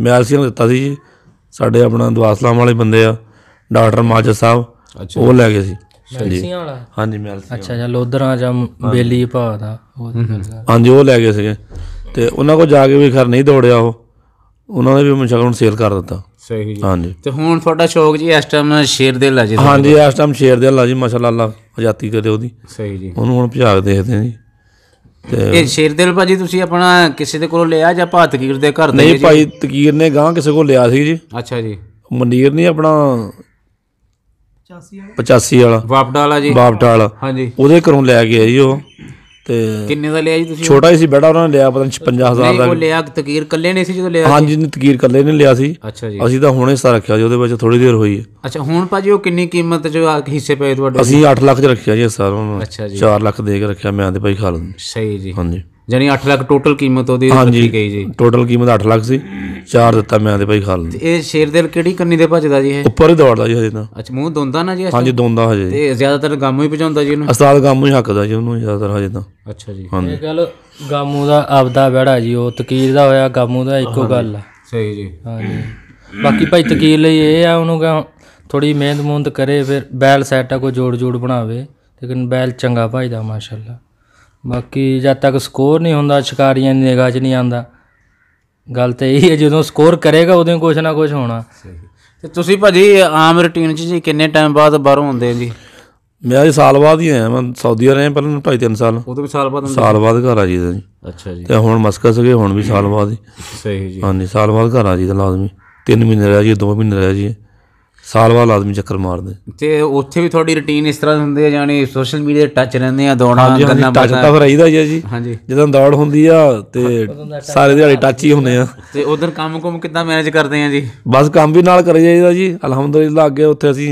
ਨੂੰ ਦਿੱਤਾ ਸੀ ਜੀ ਸਾਡੇ ਆਪਣਾ ਦਵਾਸਲਾਮ ਵਾਲੇ ਬੰਦੇ ਆ ਡਾਕਟਰ ਮਾਜਦ ਸਾਹਿਬ ਉਹ ਲੈ ਗਏ ਸੀ ਮੈਲਸੀਆ ਵਾਲਾ ਹਾਂਜੀ ਮੈਲਸੀਆ ਅੱਛਾ ਜਾਂ ਲੋਧਰਾਂ ਜਾਂ ਬੇਲੀ ਭਾ ਦਾ ਉਹ ਹਾਂਜੀ ਉਹ ਲੈ ਗਏ ਸੀਗੇ ਤੇ ਉਹਨਾਂ ਕੋ ਜਾ ਕੇ ਵੀ ਖਰ ਨਹੀਂ ਦੌੜਿਆ ਉਹ ਉਹਨਾਂ ਨੇ ਵੀ ਮੁਸ਼ਕਲ ਨੂੰ ਸੇਲ ਕਰ ਦਿੱਤਾ ਸਹੀ ਜੀ ਹਾਂਜੀ ਤੇ ਹੁਣ ਤੁਹਾਡਾ ਸ਼ੌਕ ਜੀ ਇਸ ਟਾਈਮ ਸ਼ੇਰ ਦੇ ਲਾ ਜੀ ਹਾਂਜੀ ਇਸ ਟਾਈਮ ਸ਼ੇਰ ਦੇ ਲਾ ਜੀ ਮਸ਼ਾਅੱਲਾ ਅੱਲਾ ਆਜ਼ਾਦੀ ਕਰੇ ਉਹਦੀ ਸਹੀ ਜੀ ਉਹਨੂੰ ਹੁਣ ਭਜਾਗ ਦੇਖਦੇ ਜੀ ਇਹ ਸ਼ੇਰ ਦੇਲ ਭਾਜੀ ਤੁਸੀਂ ਆਪਣਾ ਕਿਸੇ ਦੇ ਕੋਲੋਂ ਲਿਆ ਜਾਂ ਭਾਤਕੀਰ ਦੇ ਘਰ ਦੇ ਨਹੀਂ ਭਾਈ ਤਕੀਰ ਨੇ ਗਾਂ ਕਿਸੇ ਕੋਲ ਲਿਆ ਸੀ ਜੀ ਅੱਛਾ ਜੀ ਮਨੀਰ ਨਹੀਂ ਆਪਣਾ 85 ਵਾਲਾ 85 ਵਾਲਾ ਬਾਪਟਾ ਜੀ ਬਾਪਟਾ ਵਾਲਾ ਹਾਂਜੀ ਉਹਦੇ ਘਰੋਂ ਲੈ ਕੇ ਆਈ ਉਹ ਤੇ ਕਿੰਨੇ ਦਾ ਲਿਆ ਜੀ ਤੁਸੀਂ ਛੋਟਾ ਹੀ ਸੀ ਬੈਡਾ ਉਹਨਾਂ ਨੇ ਲਿਆ ਪਤਾ ਨਹੀਂ 50000 ਦਾ ਉਹ ਲਿਆ ਤਕੀਰ ਕੱਲੇ ਨੇ ਸੀ ਜਦੋਂ ਲਿਆ ਹਾਂਜੀ ਨੇ ਤਕੀਰ ਕੱਲੇ ਨੇ ਲਿਆ ਸੀ ਅੱਛਾ ਜੀ ਅਸੀਂ ਤਾਂ ਹੁਣੇ ਸਾਰਾ ਰੱਖਿਆ ਜੀ ਉਹਦੇ ਵਿੱਚ ਥੋੜੀ ਦੇਰ ਹੋਈ ਹੈ ਅੱਛਾ ਹੁਣ ਭਾਜੀ ਉਹ ਕਿੰਨੀ ਕੀਮਤ ਚ ਹਿੱਸੇ ਪਏ ਤੁਹਾਡੇ ਅਸੀਂ 8 ਲੱਖ ਚ ਰੱਖਿਆ ਜੀ ਸਾਰਾ ਉਹਨਾਂ ਨੂੰ ਅੱਛਾ ਜੀ 4 ਲੱਖ ਦੇ ਕੇ ਰੱਖਿਆ ਮੈਂ ਤੇ ਭਾਈ ਖਾ ਸਹੀ ਜੀ ਹਾਂਜੀ ਜਾਨੀ 8 ਲੱਖ ਟੋਟਲ ਕੀਮਤ ਉਹਦੀ ਰੱਖੀ ਗਈ ਜੀ ਟੋਟਲ ਕੀਮਤ 8 ਲੱਖ ਸੀ 4 ਦਿੱਤਾ ਮੈਂ ਆਂਦੇ ਭਾਈ ਖਾਲ ਨੂੰ ਇਹ ਸ਼ੇਰ ਦੇਲ ਕਿਹੜੀ ਕੰਨੀ ਦੇ ਭੱਜਦਾ ਜੀ ਇਹ ਉੱਪਰ ਹੀ ਦੌੜਦਾ ਜੀ ਹਜੇ ਤਾਂ ਅੱਛਾ ਮੂੰਹ ਦੋਂਦਾ ਨਾ ਜੀ ਹਾਂਜੀ ਦੋਂਦਾ ਹਜੇ ਤੇ ਜ਼ਿਆਦਾਤਰ ਗਾਮੂ ਹੀ ਪਹੁੰਚਾਉਂਦਾ ਜੀ ਇਹਨੂੰ ਉਸਤਾਦ ਗਾਮੂ ਹੀ ਹੱਕਦਾ ਜੀ ਉਹਨੂੰ ਜ਼ਿਆਦਾਤਰ ਹਜੇ ਤਾਂ ਅੱਛਾ ਜੀ ਇਹ ਗੱਲ ਗਾਮੂ ਦਾ ਆਪਦਾ ਵਿਹੜਾ ਜੀ ਉਹ ਤਕੀਰ ਦਾ ਹੋਇਆ ਗਾਮੂ ਦਾ ਇੱਕੋ ਗੱਲ ਆ ਸਹੀ ਜੀ ਹਾਂਜੀ ਬਾਕੀ ਭਾਈ ਤਕੀਰ ਲਈ ਇਹ ਆ ਉਹਨੂੰ ਥੋੜੀ ਮਿਹਨਤ ਮੁੰਦ ਕਰੇ ਫਿਰ ਬੈਲ ਸੈਟ ਆ ਕੋ ਜੋੜ ਜੋੜ ਬਣਾਵੇ ਲੇਕਿਨ ਬੈਲ ਚੰਗਾ ਭਾਈ ਦਾ ਮਾਸ਼ਾਅੱਲਾ ਬਾਕੀ ਜਦ ਤੱਕ ਸਕੋਰ ਨਹੀਂ ਹੁੰਦਾ ਸ਼ਿਕਾਰੀਆਂ ਦੀ ਨਿਗਾਹ 'ਚ ਨਹੀਂ ਆਉਂਦਾ ਗੱਲ ਤੇ ਇਹ ਹੈ ਜਦੋਂ ਸਕੋਰ ਕਰੇਗਾ ਉਦੋਂ ਕੁਝ ਨਾ ਕੁਝ ਹੋਣਾ ਤੇ ਤੁਸੀਂ ਭਾਜੀ ਆਮ ਰੁਟੀਨ 'ਚ ਜੀ ਕਿੰਨੇ ਟਾਈਮ ਬਾਅਦ ਬਾਹਰੋਂ ਆਉਂਦੇ ਜੀ ਮੈਂ ਅਜੇ ਸਾਲ ਬਾਅਦ ਹੀ ਆਇਆ ਮੈਂ ਸਾਊਦੀ ਰਹੇ ਪਰ ਭਾਈ 3 ਸਾਲ ਉਹ ਤੋਂ ਵੀ ਸਾਲ ਬਾਅਦ ਸਾਲ ਬਾਅਦ ਘਰ ਆ ਜੀ ਜੀ ਅੱਛਾ ਜੀ ਤੇ ਹੁਣ ਮਸਕਸ ਗਏ ਹੁਣ ਵੀ ਸਾਲ ਬਾਅਦ ਹੀ ਸਹੀ ਜੀ ਹਾਂਜੀ ਸਾਲ ਬਾਅਦ ਘਰ ਆ ਜੀ ਦਾ ਲਾਜ਼ਮੀ 3 ਮਹੀਨੇ ਰਹਿ ਜੀ 2 ਮਹੀਨੇ ਰਹਿ ਜੀ ਸਾਲ ਬਾਅਦ ਆਦਮੀ ਚੱਕਰ ਮਾਰਦੇ ਤੇ ਉੱਥੇ ਵੀ ਤੁਹਾਡੀ ਰੁਟੀਨ ਇਸ ਤਰ੍ਹਾਂ ਹੁੰਦੀ ਹੈ ਜਾਨੀ ਸੋਸ਼ਲ ਮੀਡੀਆ ਟੱਚ ਰਹਿੰਦੇ ਆ ਦੌੜਾਂ ਗੱਲਾਂ ਟੱਚ ਤਾਂ ਫਿਰ ਆਈਦਾ ਹੀ ਜੀ ਹਾਂਜੀ ਜਦੋਂ ਦੌੜ ਹੁੰਦੀ ਆ ਤੇ ਸਾਰੇ ਦਿਹਾੜੇ ਟੱਚ ਹੀ ਹੁੰਦੇ ਆ ਤੇ ਉਧਰ ਕੰਮ ਕੁਮ ਕਿੱਦਾਂ ਮੈਨੇਜ ਕਰਦੇ ਆ ਜੀ ਬਸ ਕੰਮ ਵੀ ਨਾਲ ਕਰੀ ਜਾਈਦਾ ਜੀ ਅਲਹਮਦੁਲਿਲਾ ਅੱਗੇ ਉੱਥੇ ਅਸੀਂ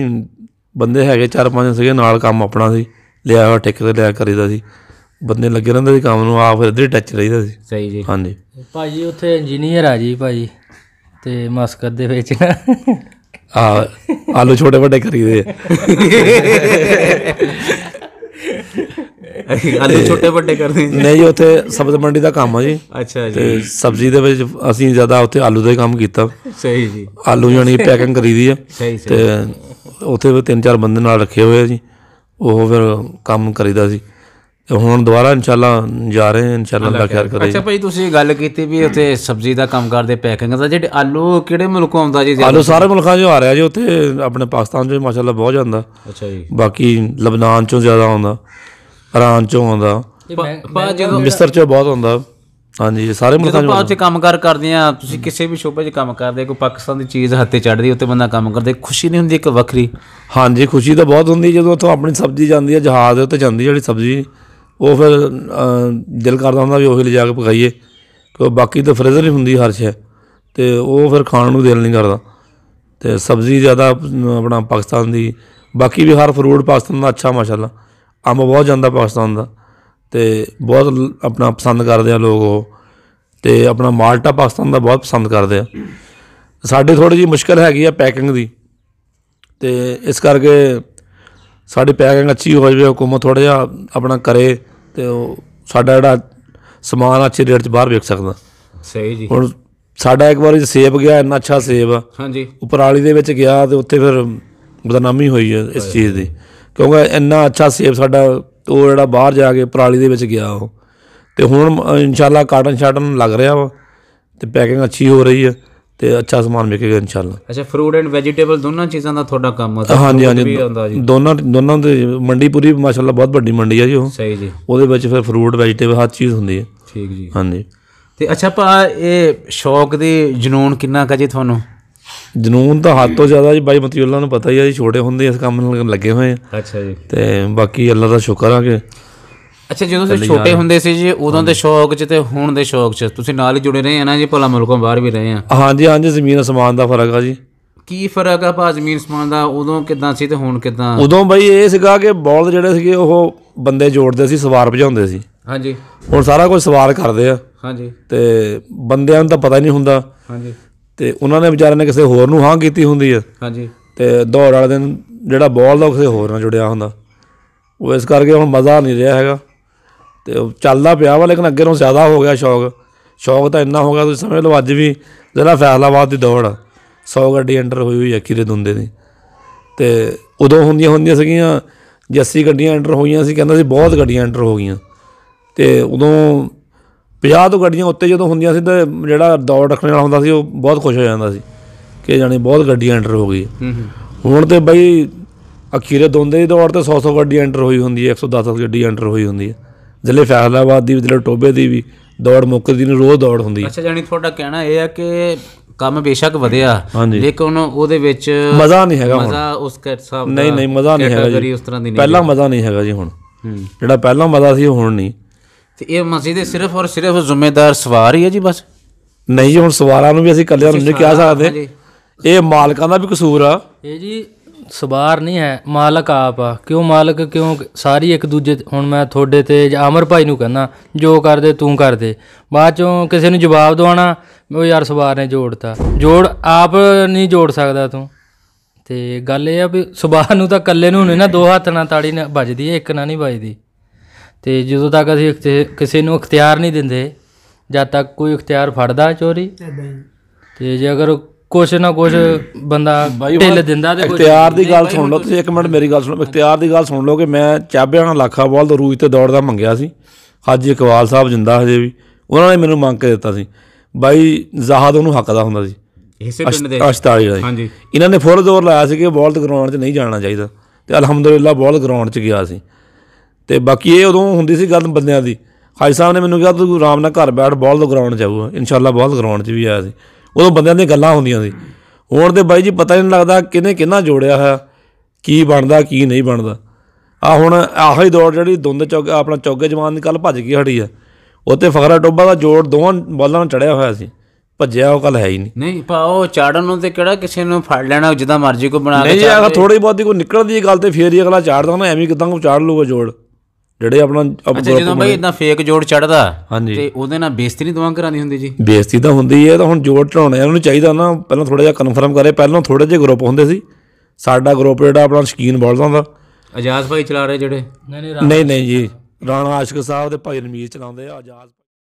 ਬੰਦੇ ਹੈਗੇ ਚਾਰ ਪੰਜ ਸੀਗੇ ਨਾਲ ਕੰਮ ਆਪਣਾ ਸੀ ਲਿਆ ਹੋਇਆ ਠੇਕੇ ਤੇ ਲਿਆ ਕਰੀਦਾ ਸੀ ਬੰਦੇ ਲੱਗੇ ਰਹਿੰਦੇ ਸੀ ਕੰਮ ਨੂੰ ਆਪ ਫਿਰ ਇਧਰ ਟੱਚ ਰਹੀਦਾ ਸੀ ਸਹੀ ਜੀ ਹਾਂਜੀ ਭਾਜੀ ਉੱਥੇ ਇੰਜੀਨੀਅਰ ਆ ਜੀ ਭਾਜੀ ਤੇ ਮਸਕਤ ਦੇ ਵਿੱਚ ਆ ਆਲੂ ਛੋਟੇ ਵੱਡੇ ਖਰੀਦੇ ਆਲੂ ਛੋਟੇ ਵੱਡੇ ਕਰਦੇ ਜੀ ਨਹੀਂ ਉੱਥੇ ਸਬਜ਼ੀ ਮੰਡੀ ਦਾ ਕੰਮ ਆ ਜੀ ਅੱਛਾ ਜੀ ਤੇ ਸਬਜ਼ੀ ਦੇ ਵਿੱਚ ਅਸੀਂ ਜ਼ਿਆਦਾ ਉੱਥੇ ਆਲੂ ਦਾ ਹੀ ਕੰਮ ਕੀਤਾ ਸਹੀ ਜੀ ਆਲੂ ਜਾਨੀ ਪੈਕਿੰਗ ਕਰੀਦੀ ਆ ਸਹੀ ਸਹੀ ਤੇ ਉੱਥੇ ਵੀ ਤਿੰਨ ਚਾਰ ਬੰਦੇ ਨਾਲ ਰੱਖੇ ਹੋਏ ਆ ਜੀ ਉਹ ਫਿਰ ਕੰਮ ਕਰੀਦਾ ਸੀ ਹੁਣ ਦੁਬਾਰਾ ਇਨਸ਼ਾਅੱਲਾ ਜਾ ਰਹੇ ਹਾਂ ਇਨਸ਼ਾਅੱਲਾ ਅੱਲਾਹ ਖੈਰ ਕਰੇ ਅੱਛਾ ਭਾਈ ਤੁਸੀਂ ਗੱਲ ਕੀਤੀ ਵੀ ਉੱਥੇ ਸਬਜ਼ੀ ਦਾ ਕੰਮ ਕਰਦੇ ਪੈਕਿੰਗ ਦਾ ਜਿਹੜੇ ਆਲੂ ਕਿਹੜੇ ਮੁਲਕੋਂ ਆਉਂਦਾ ਜੀ ਆਲੂ ਸਾਰੇ ਮੁਲਕਾਂ 'ਚੋਂ ਆ ਰਿਹਾ ਜੀ ਉੱਥੇ ਆਪਣੇ ਪਾਕਿਸਤਾਨ 'ਚੋਂ ਮਾਸ਼ਾਅੱਲਾ ਬਹੁਤ ਜਾਂਦਾ ਅੱਛਾ ਜੀ ਬਾਕੀ ਲਬਨਾਨ 'ਚੋਂ ਜ਼ਿਆਦਾ ਆਉਂਦਾ ਇਰਾਨ 'ਚੋਂ ਆਉਂਦਾ ਮਿਸਰ 'ਚੋਂ ਬਹੁਤ ਆਉਂਦਾ ਹਾਂਜੀ ਸਾਰੇ ਮੁਲਕਾਂ 'ਚ ਬਹੁਤ ਕੰਮਕਾਰ ਕਰਦੇ ਆ ਤੁਸੀਂ ਕਿਸੇ ਵੀ ਸ਼ੋਭੇ 'ਚ ਕੰਮ ਕਰਦੇ ਕੋਈ ਪਾਕਿਸਤਾਨ ਦੀ ਚੀਜ਼ ਹੱਥੇ ਚੜਦੀ ਉੱਤੇ ਬੰਦਾ ਕੰਮ ਕਰਦੇ ਖੁਸ਼ੀ ਨਹੀਂ ਹੁੰਦੀ ਇੱਕ ਵੱਖਰੀ ਹਾਂਜੀ ਖੁਸ਼ੀ ਤਾਂ ਬਹੁਤ ਹੁੰਦੀ ਜਦੋਂ ਉੱਥੋਂ ਆਪਣੀ ਸਬਜ਼ੀ ਜਾਂਦੀ ਹੈ ਜਹਾਜ਼ ਦੇ ਉੱਤੇ ਜਾਂਦੀ ਜਿਹੜੀ ਸਬਜ਼ੀ ਉਹ ਫਿਰ ਦਿਲ ਕਰਦਾ ਹੁੰਦਾ ਵੀ ਉਹ ਲੈ ਲਿਜਾ ਕੇ ਪਕਾਈਏ ਉਹ ਬਾਕੀ ਤਾਂ ਫ੍ਰੀਜ਼ਰ ਹੀ ਹੁੰਦੀ ਹਰ ਛੇ ਤੇ ਉਹ ਫਿਰ ਖਾਣ ਨੂੰ ਦਿਲ ਨਹੀਂ ਕਰਦਾ ਤੇ ਸਬਜ਼ੀ ਜ਼ਿਆਦਾ ਆਪਣਾ ਪਾਕਿਸਤਾਨ ਦੀ ਬਾਕੀ ਵੀ ਹਰ ਫਰੂਟ ਪਾਕਿਸਤਾਨ ਦਾ ਅੱਛਾ ਮਾਸ਼ਾਅੱਲਾ ਅੰਬ ਬਹੁਤ ਜਾਂਦਾ ਪਾਕਿਸਤਾਨ ਦਾ ਤੇ ਬਹੁਤ ਆਪਣਾ ਪਸੰਦ ਕਰਦੇ ਆ ਲੋਕ ਉਹ ਤੇ ਆਪਣਾ ਮਾਲਟਾ ਪਾਕਿਸਤਾਨ ਦਾ ਬਹੁਤ ਪਸੰਦ ਕਰਦੇ ਆ ਸਾਡੇ ਥੋੜੀ ਜੀ ਮੁਸ਼ਕਲ ਹੈਗੀ ਆ ਪੈਕਿੰਗ ਦੀ ਤੇ ਇਸ ਕਰਕੇ ਸਾਡੀ ਪੈਕਿੰਗ ਅੱਛੀ ਹੋ ਜਾਵੇ ਹਕੂਮਤ ਥੋੜਾ ਜਿਹਾ ਆਪਣਾ ਕਰੇ ਤੇ ਉਹ ਸਾਡਾ ਜਿਹੜਾ ਸਮਾਨ ਅੱਛੇ ਰੇਟ 'ਚ ਬਾਹਰ ਵੇਚ ਸਕਦਾ ਸਹੀ ਜੀ ਹੁਣ ਸਾਡਾ ਇੱਕ ਵਾਰੀ ਸੇਬ ਗਿਆ ਇੰਨਾ ਅੱਛਾ ਸੇਬ ਆ ਹਾਂਜੀ ਉਪਰਾਲੀ ਦੇ ਵਿੱਚ ਗਿਆ ਤੇ ਉੱਥੇ ਫਿਰ ਬਦਨਾਮੀ ਹੋਈ ਹੈ ਇਸ ਚੀਜ਼ ਦੀ ਕਿਉਂਕਿ ਇੰਨਾ ਅੱਛਾ ਸੇਬ ਸਾਡਾ ਉਹ ਜਿਹੜਾ ਬਾਹਰ ਜਾ ਕੇ ਉਪਰਾਲੀ ਦੇ ਵਿੱਚ ਗਿਆ ਉਹ ਤੇ ਹੁਣ ਇਨਸ਼ਾਅੱਲਾ ਕਾਟਨ ਸ਼ਾਟਨ ਲੱਗ ਰਿਹਾ ਵਾ ਤੇ ਪੈਕਿੰਗ ਅੱਛੀ ਹੋ ਰਹੀ ਹੈ ਤੇ ਅੱਛਾ ਸਮਾਨ ਵਿਕੇਗਾ ਇਨਸ਼ਾਅੱਲਾ ਅੱਛਾ ਫਰੂਟ ਐਂਡ ਵੈਜੀਟੇਬਲ ਦੋਨਾਂ ਚੀਜ਼ਾਂ ਦਾ ਤੁਹਾਡਾ ਕੰਮ ਹੁੰਦਾ ਹਾਂਜੀ ਹਾਂਜੀ ਦੋਨਾਂ ਦੋਨਾਂ ਦੇ ਮੰਡੀ ਪੂਰੀ ਮਾਸ਼ਾਅੱਲਾ ਬਹੁਤ ਵੱਡੀ ਮੰਡੀ ਹੈ ਜੀ ਉਹ ਸਹੀ ਜੀ ਉਹਦੇ ਵਿੱਚ ਫਿਰ ਫਰੂਟ ਵੈਜੀਟੇਬਲ ਹਰ ਚੀਜ਼ ਹੁੰਦੀ ਹੈ ਠੀਕ ਜੀ ਹਾਂਜੀ ਤੇ ਅੱਛਾ ਭਾ ਇਹ ਸ਼ੌਕ ਦੇ ਜਨੂਨ ਕਿੰਨਾ ਕਾ ਜੀ ਤੁਹਾਨੂੰ ਜਨੂਨ ਤਾਂ ਹੱਦ ਤੋਂ ਜ਼ਿਆਦਾ ਜੀ ਬਾਈ ਮਤੀਉੱਲਾ ਨੂੰ ਪਤਾ ਹੀ ਆ ਜੀ ਛੋਟੇ ਹੁੰਦੇ ਇਸ ਕੰਮ ਨਾਲ ਲੱਗੇ ਹੋਏ ਆ ਅੱਛਾ ਜੀ ਤੇ ਬਾਕੀ ਅੱਲਾ ਦਾ ਸ਼ੁਕਰ ਆ ਕਿ ਅੱਛਾ ਜਦੋਂ ਤੁਸੀਂ ਛੋਟੇ ਹੁੰਦੇ ਸੀ ਜੀ ਉਦੋਂ ਦੇ ਸ਼ੌਕ 'ਚ ਤੇ ਹੁਣ ਦੇ ਸ਼ੌਕ 'ਚ ਤੁਸੀਂ ਨਾਲ ਹੀ ਜੁੜੇ ਰਹੇ ਆ ਨਾ ਜੀ ਭਲਾ ਮੁਲਕੋਂ ਬਾਹਰ ਵੀ ਰਹੇ ਆ ਹਾਂਜੀ ਹਾਂਜੀ ਜ਼ਮੀਨ ਅਸਮਾਨ ਦਾ ਫਰਕ ਆ ਜੀ ਕੀ ਫਰਕ ਆ ਭਾ ਜ਼ਮੀਨ ਅਸਮਾਨ ਦਾ ਉਦੋਂ ਕਿਦਾਂ ਸੀ ਤੇ ਹੁਣ ਕਿਦਾਂ ਉਦੋਂ ਬਈ ਇਹ ਸੀਗਾ ਕਿ ਬੌਲਦ ਜਿਹੜੇ ਸੀਗੇ ਉਹ ਬੰਦੇ ਜੋੜਦੇ ਸੀ ਸਵਾਰ ਭਜਾਉਂਦੇ ਸੀ ਹਾਂਜੀ ਹੁਣ ਸਾਰਾ ਕੁਝ ਸਵਾਰ ਕਰਦੇ ਆ ਹਾਂਜੀ ਤੇ ਬੰਦਿਆਂ ਨੂੰ ਤਾਂ ਪਤਾ ਹੀ ਨਹੀਂ ਹੁੰਦਾ ਹਾਂਜੀ ਤੇ ਉਹਨਾਂ ਨੇ ਵਿਚਾਰਿਆਂ ਨੇ ਕਿਸੇ ਹੋਰ ਨੂੰ ਹਾਂ ਕੀਤੀ ਹੁੰਦੀ ਆ ਹਾਂਜੀ ਤੇ ਦੌੜ ਵਾਲੇ ਦਿਨ ਜਿਹੜਾ ਬੋਲ ਦਾ ਕਿਸੇ ਹੋਰ ਨਾਲ ਜੁੜਿਆ ਹੁੰਦਾ ਉਹ ਇਸ ਕਰਕੇ ਹੁਣ ਮਜ਼ਾ ਨਹੀਂ ਰਿਹਾ ਹੈਗਾ ਤੇ ਚੱਲਦਾ ਪਿਆ ਵਾ ਲੇਕਿਨ ਅੱਗੇ ਨਾਲੋਂ ਜ਼ਿਆਦਾ ਹੋ ਗਿਆ ਸ਼ੌਕ ਸ਼ੌਕ ਤਾਂ ਇੰਨਾ ਹੋ ਗਿਆ ਤੁਸੀਂ ਸਮਝ ਲਓ ਅੱਜ ਵੀ ਜਿਹੜਾ ਫੈਸਲਾਬਾਦ ਦੀ ਦੌੜ 100 ਗੱਡੀ ਐਂਟਰ ਹੋਈ ਹੋਈ ਅਖੀਰੇ ਦੁੰਦੇ ਦੀ ਤੇ ਉਦੋਂ ਹੁੰਦੀਆਂ ਹੁੰਦੀਆਂ ਸੀਗੀਆਂ ਜੱਸੀ ਗੱਡੀਆਂ ਐਂਟਰ ਹੋਈਆਂ ਸੀ ਕਹਿੰਦਾ ਸੀ ਬਹੁਤ ਗੱਡੀਆਂ ਐਂਟਰ ਹੋ ਗਈਆਂ ਤੇ ਉਦੋਂ 50 ਤੋਂ ਗੱਡੀਆਂ ਉੱਤੇ ਜਦੋਂ ਹੁੰਦੀਆਂ ਸੀ ਤਾਂ ਜਿਹੜਾ ਦੌੜ ਰੱਖਣ ਵਾਲਾ ਹੁੰਦਾ ਸੀ ਉਹ ਬਹੁਤ ਖੁਸ਼ ਹੋ ਜਾਂਦਾ ਸੀ ਕਿ ਜਾਨੀ ਬਹੁਤ ਗੱਡੀਆਂ ਐਂਟਰ ਹੋ ਗਈ ਹੁਣ ਤੇ ਬਈ ਅਖੀਰੇ ਦੋਂਦੇ ਦੀ ਦੌੜ ਤੇ 100-100 ਗੱਡੀਆਂ ਐਂਟਰ ਹੋਈ ਹੁੰਦੀ ਹੈ 110 ਗੱਡੀਆਂ ਐਂਟਰ ਹੋਈ ਹੁੰਦੀ ਹੈ ਜ਼ਿਲ੍ਹੇ ਫੈਜ਼ਲਾਬਾਦ ਦੀ ਜ਼ਿਲ੍ਹੇ ਟੋਬੇ ਦੀ ਵੀ ਦੌੜ ਮੁੱਕਦੀ ਨੂੰ ਰੋਜ਼ ਦੌੜ ਹੁੰਦੀ ਹੈ ਅੱਛਾ ਜਾਨੀ ਤੁਹਾਡਾ ਕਹਿਣਾ ਇਹ ਆ ਕਿ ਕੰਮ ਬੇਸ਼ੱਕ ਵਧਿਆ ਲੇਕਿਨ ਉਹਦੇ ਵਿੱਚ ਮਜ਼ਾ ਨਹੀਂ ਹੈਗਾ ਮਜ਼ਾ ਉਸ ਹਿਸਾਬ ਨਹੀਂ ਨਹੀਂ ਮਜ਼ਾ ਨਹੀਂ ਹੈਗਾ ਜੀ ਪਹਿਲਾਂ ਮਜ਼ਾ ਨਹੀਂ ਹੈਗਾ ਜੀ ਹੁਣ ਜਿਹੜਾ ਪਹਿਲਾਂ ਮਜ਼ਾ ਸੀ ਹੁਣ ਨਹੀਂ ਤੇ ਇਹ ਮਸਜਿਦ ਸਿਰਫ ਔਰ ਸਿਰਫ ਜ਼ਿੰਮੇਦਾਰ ਸਵਾਰ ਹੀ ਹੈ ਜੀ ਬਸ ਨਹੀਂ ਹੁਣ ਸਵਾਰਾਂ ਨੂੰ ਵੀ ਅਸੀਂ ਕੱਲਿਆਂ ਨੂੰ ਨਹੀਂ ਕਹਿ ਸਕਦੇ ਇਹ ਮਾਲਕਾਂ ਦਾ ਵੀ ਕਸੂਰ ਆ ਇਹ ਜੀ ਸਵਾਰ ਨਹੀਂ ਹੈ ਮਾਲਕ ਆਪ ਆ ਕਿਉਂ ਮਾਲਕ ਕਿਉਂ ਸਾਰੀ ਇੱਕ ਦੂਜੇ ਹੁਣ ਮੈਂ ਤੁਹਾਡੇ ਤੇ ਜਾਂ ਅਮਰ ਭਾਈ ਨੂੰ ਕਹਿੰਦਾ ਜੋ ਕਰਦੇ ਤੂੰ ਕਰਦੇ ਬਾਅਦ ਚੋਂ ਕਿਸੇ ਨੂੰ ਜਵਾਬ ਦਵਾਣਾ ਉਹ ਯਾਰ ਸਵਾਰ ਨੇ ਜੋੜਤਾ ਜੋੜ ਆਪ ਨਹੀਂ ਜੋੜ ਸਕਦਾ ਤੂੰ ਤੇ ਗੱਲ ਇਹ ਆ ਵੀ ਸਵਾਰ ਨੂੰ ਤਾਂ ਇਕੱਲੇ ਨੂੰ ਨਹੀਂ ਨਾ ਦੋ ਹੱਥ ਨਾਲ ਤਾੜੀ ਨਾਲ ਵੱਜਦੀ ਹੈ ਇੱਕ ਨਾਲ ਨਹੀਂ ਵੱਜਦੀ ਤੇ ਜਦੋਂ ਤੱਕ ਅਸੀਂ ਕਿਸੇ ਨੂੰ ਇਖਤਿਆਰ ਨਹੀਂ ਦਿੰਦੇ ਜਦ ਤੱਕ ਕੋਈ ਇਖਤਿਆਰ ਫੜਦਾ ਚੋਰੀ ਤੇ ਜੇ ਅਗਰ ਕੁਛ ਨਾ ਕੁਛ ਬੰਦਾ ਢਿੱਲ ਦਿੰਦਾ ਤੇ ਇਖਤਿਆਰ ਦੀ ਗੱਲ ਸੁਣ ਲਓ ਤੁਸੀਂ ਇੱਕ ਮਿੰਟ ਮੇਰੀ ਗੱਲ ਸੁਣੋ ਇਖਤਿਆਰ ਦੀ ਗੱਲ ਸੁਣ ਲਓ ਕਿ ਮੈਂ ਚਾਬਿਆਂ ਬਾਲ ਤੋਂ ਰੂਜ ਤੇ ਦੌੜ ਦਾ ਮੰਗਿਆ ਸੀ ਹਾਜੀ ਇਕਵਾਲ ਸਾਹਿਬ ਜਿੰਦਾ ਹਜੇ ਵੀ ਉਹਨਾਂ ਨੇ ਮੈਨੂੰ ਮੰਗ ਕੇ ਦਿੱਤਾ ਸੀ ਬਾਈ ਜ਼ਾਹਦ ਉਹਨੂੰ ਹੱਕ ਦਾ ਹੁੰਦਾ ਸੀ ਇਸੇ ਪਿੰਡ ਦੇ 48 ਹਾਂਜੀ ਇਹਨਾਂ ਨੇ ਫੁੱਲ ਜ਼ੋਰ ਲਾਇਆ ਸੀ ਕਿ ਬਾਲ ਤੇ ਗਰਾਊਂਡ 'ਚ ਨਹੀਂ ਜਾਣਾ ਚਾਹੀਦਾ ਤੇ ਅਲਹਮਦੁਲਿਲਾ ਬਾਲ ਗਰਾਊਂਡ 'ਚ ਗਿਆ ਸੀ ਤੇ ਬਾਕੀ ਇਹ ਉਦੋਂ ਹੁੰਦੀ ਸੀ ਗੱਲ ਬੰਦਿਆਂ ਦੀ ਖਾਈ ਸਾਹਿਬ ਨੇ ਮੈਨੂੰ ਕਿਹਾ ਤੂੰ ਆਰਾਮ ਨਾਲ ਘਰ ਬੈਠ ਬਾਲ ਤੋਂ ਗਰਾਊਂਡ 'ਚ ਆਊਗਾ ਇਨਸ਼ਾਅੱਲਾ ਬਾਲ ਗਰਾਊਂਡ 'ਚ ਵੀ ਆਇਆ ਸੀ ਉਦੋਂ ਬੰਦਿਆਂ ਦੀਆਂ ਗੱਲਾਂ ਹੁੰਦੀਆਂ ਸੀ ਹੁਣ ਦੇ ਬਾਈ ਜੀ ਪਤਾ ਹੀ ਨਹੀਂ ਲੱਗਦਾ ਕਿਨੇ ਕਿੰਨਾ ਜੋੜਿਆ ਹੋਇਆ ਕੀ ਬਣਦਾ ਕੀ ਨਹੀਂ ਬਣਦਾ ਆ ਹੁਣ ਆਹੋ ਹੀ ਦੌੜ ਜਿਹੜੀ ਦੁੰਦ ਚੌਗ ਆਪਣਾ ਚੌਗੇ ਜਵਾਨ ਦੀ ਕੱਲ ਭੱਜ ਗਈ ਹੜੀ ਆ ਉੱਤੇ ਫਖਰਾ ਟੋਬਾ ਦਾ ਜੋੜ ਦੋਵਾਂ ਬਾਲਾਂ ਨਾਲ ਚੜਿਆ ਹੋਇਆ ਸੀ ਭੱਜਿਆ ਉਹ ਕੱਲ ਹੈ ਹੀ ਨਹੀਂ ਨਹੀਂ ਪਾ ਉਹ ਚਾੜਨ ਨੂੰ ਤੇ ਕਿਹੜਾ ਕਿਸੇ ਨੂੰ ਫੜ ਲੈਣਾ ਜਿੱਦਾਂ ਮਰਜ਼ੀ ਕੋ ਬਣਾ ਕੇ ਨਹੀਂ ਆ ਥੋੜੀ ਬਹੁਤੀ ਕੋ ਨਿਕਲਦੀ ਗੱਲ ਤੇ ਫੇਰ ਹੀ ਅਗਲਾ ਚਾੜਦਾ ਨਾ ਐਵੇਂ ਕਿਦਾਂ ਕੋ ਚਾੜ ਲੂਗਾ ਜੋੜ ਜਿਹੜੇ ਆਪਣਾ ਅੱਛਾ ਜਦੋਂ ਬਈ ਇਦਾਂ ਫੇਕ ਜੋੜ ਚੜਦਾ ਤੇ ਉਹਦੇ ਨਾਲ ਬੇਇੱਜ਼ਤੀ ਨਹੀਂ ਦਵਾਂ ਕਰਾਂਦੀ ਹੁੰਦੀ ਜੀ ਬੇਇੱਜ਼ਤੀ ਤਾਂ ਹੁੰਦੀ ਹੈ ਤਾਂ ਹੁਣ ਜੋੜ ਚੜਾਉਣੇ ਉਹਨਾਂ ਨੂੰ ਚਾਹੀਦਾ ਨਾ ਪਹਿਲਾਂ ਥੋੜਾ ਜਿਹਾ ਕਨਫਰਮ ਕਰੇ ਪਹਿਲਾਂ ਥੋੜੇ ਜਿਹੇ ਗਰੁੱਪ ਹੁੰਦੇ ਸੀ ਸਾਡਾ ਗਰੁੱਪ ਜਿਹੜਾ ਆਪਣਾ ਸ਼ਕੀਨ ਬੋਲਦਾ ਹੁੰਦਾ ਆਜ਼ਾਦ ਭਾਈ ਚਲਾ ਰਹੇ ਜਿਹੜੇ ਨਹੀਂ ਨਹੀਂ ਜੀ ਰਾਣਾ ਆਸ਼ਕ ਸਾਹਿਬ ਦੇ ਭਾਈ ਰਮੀਜ਼ ਚਲਾਉਂਦੇ ਆ ਆਜ਼ਾਦ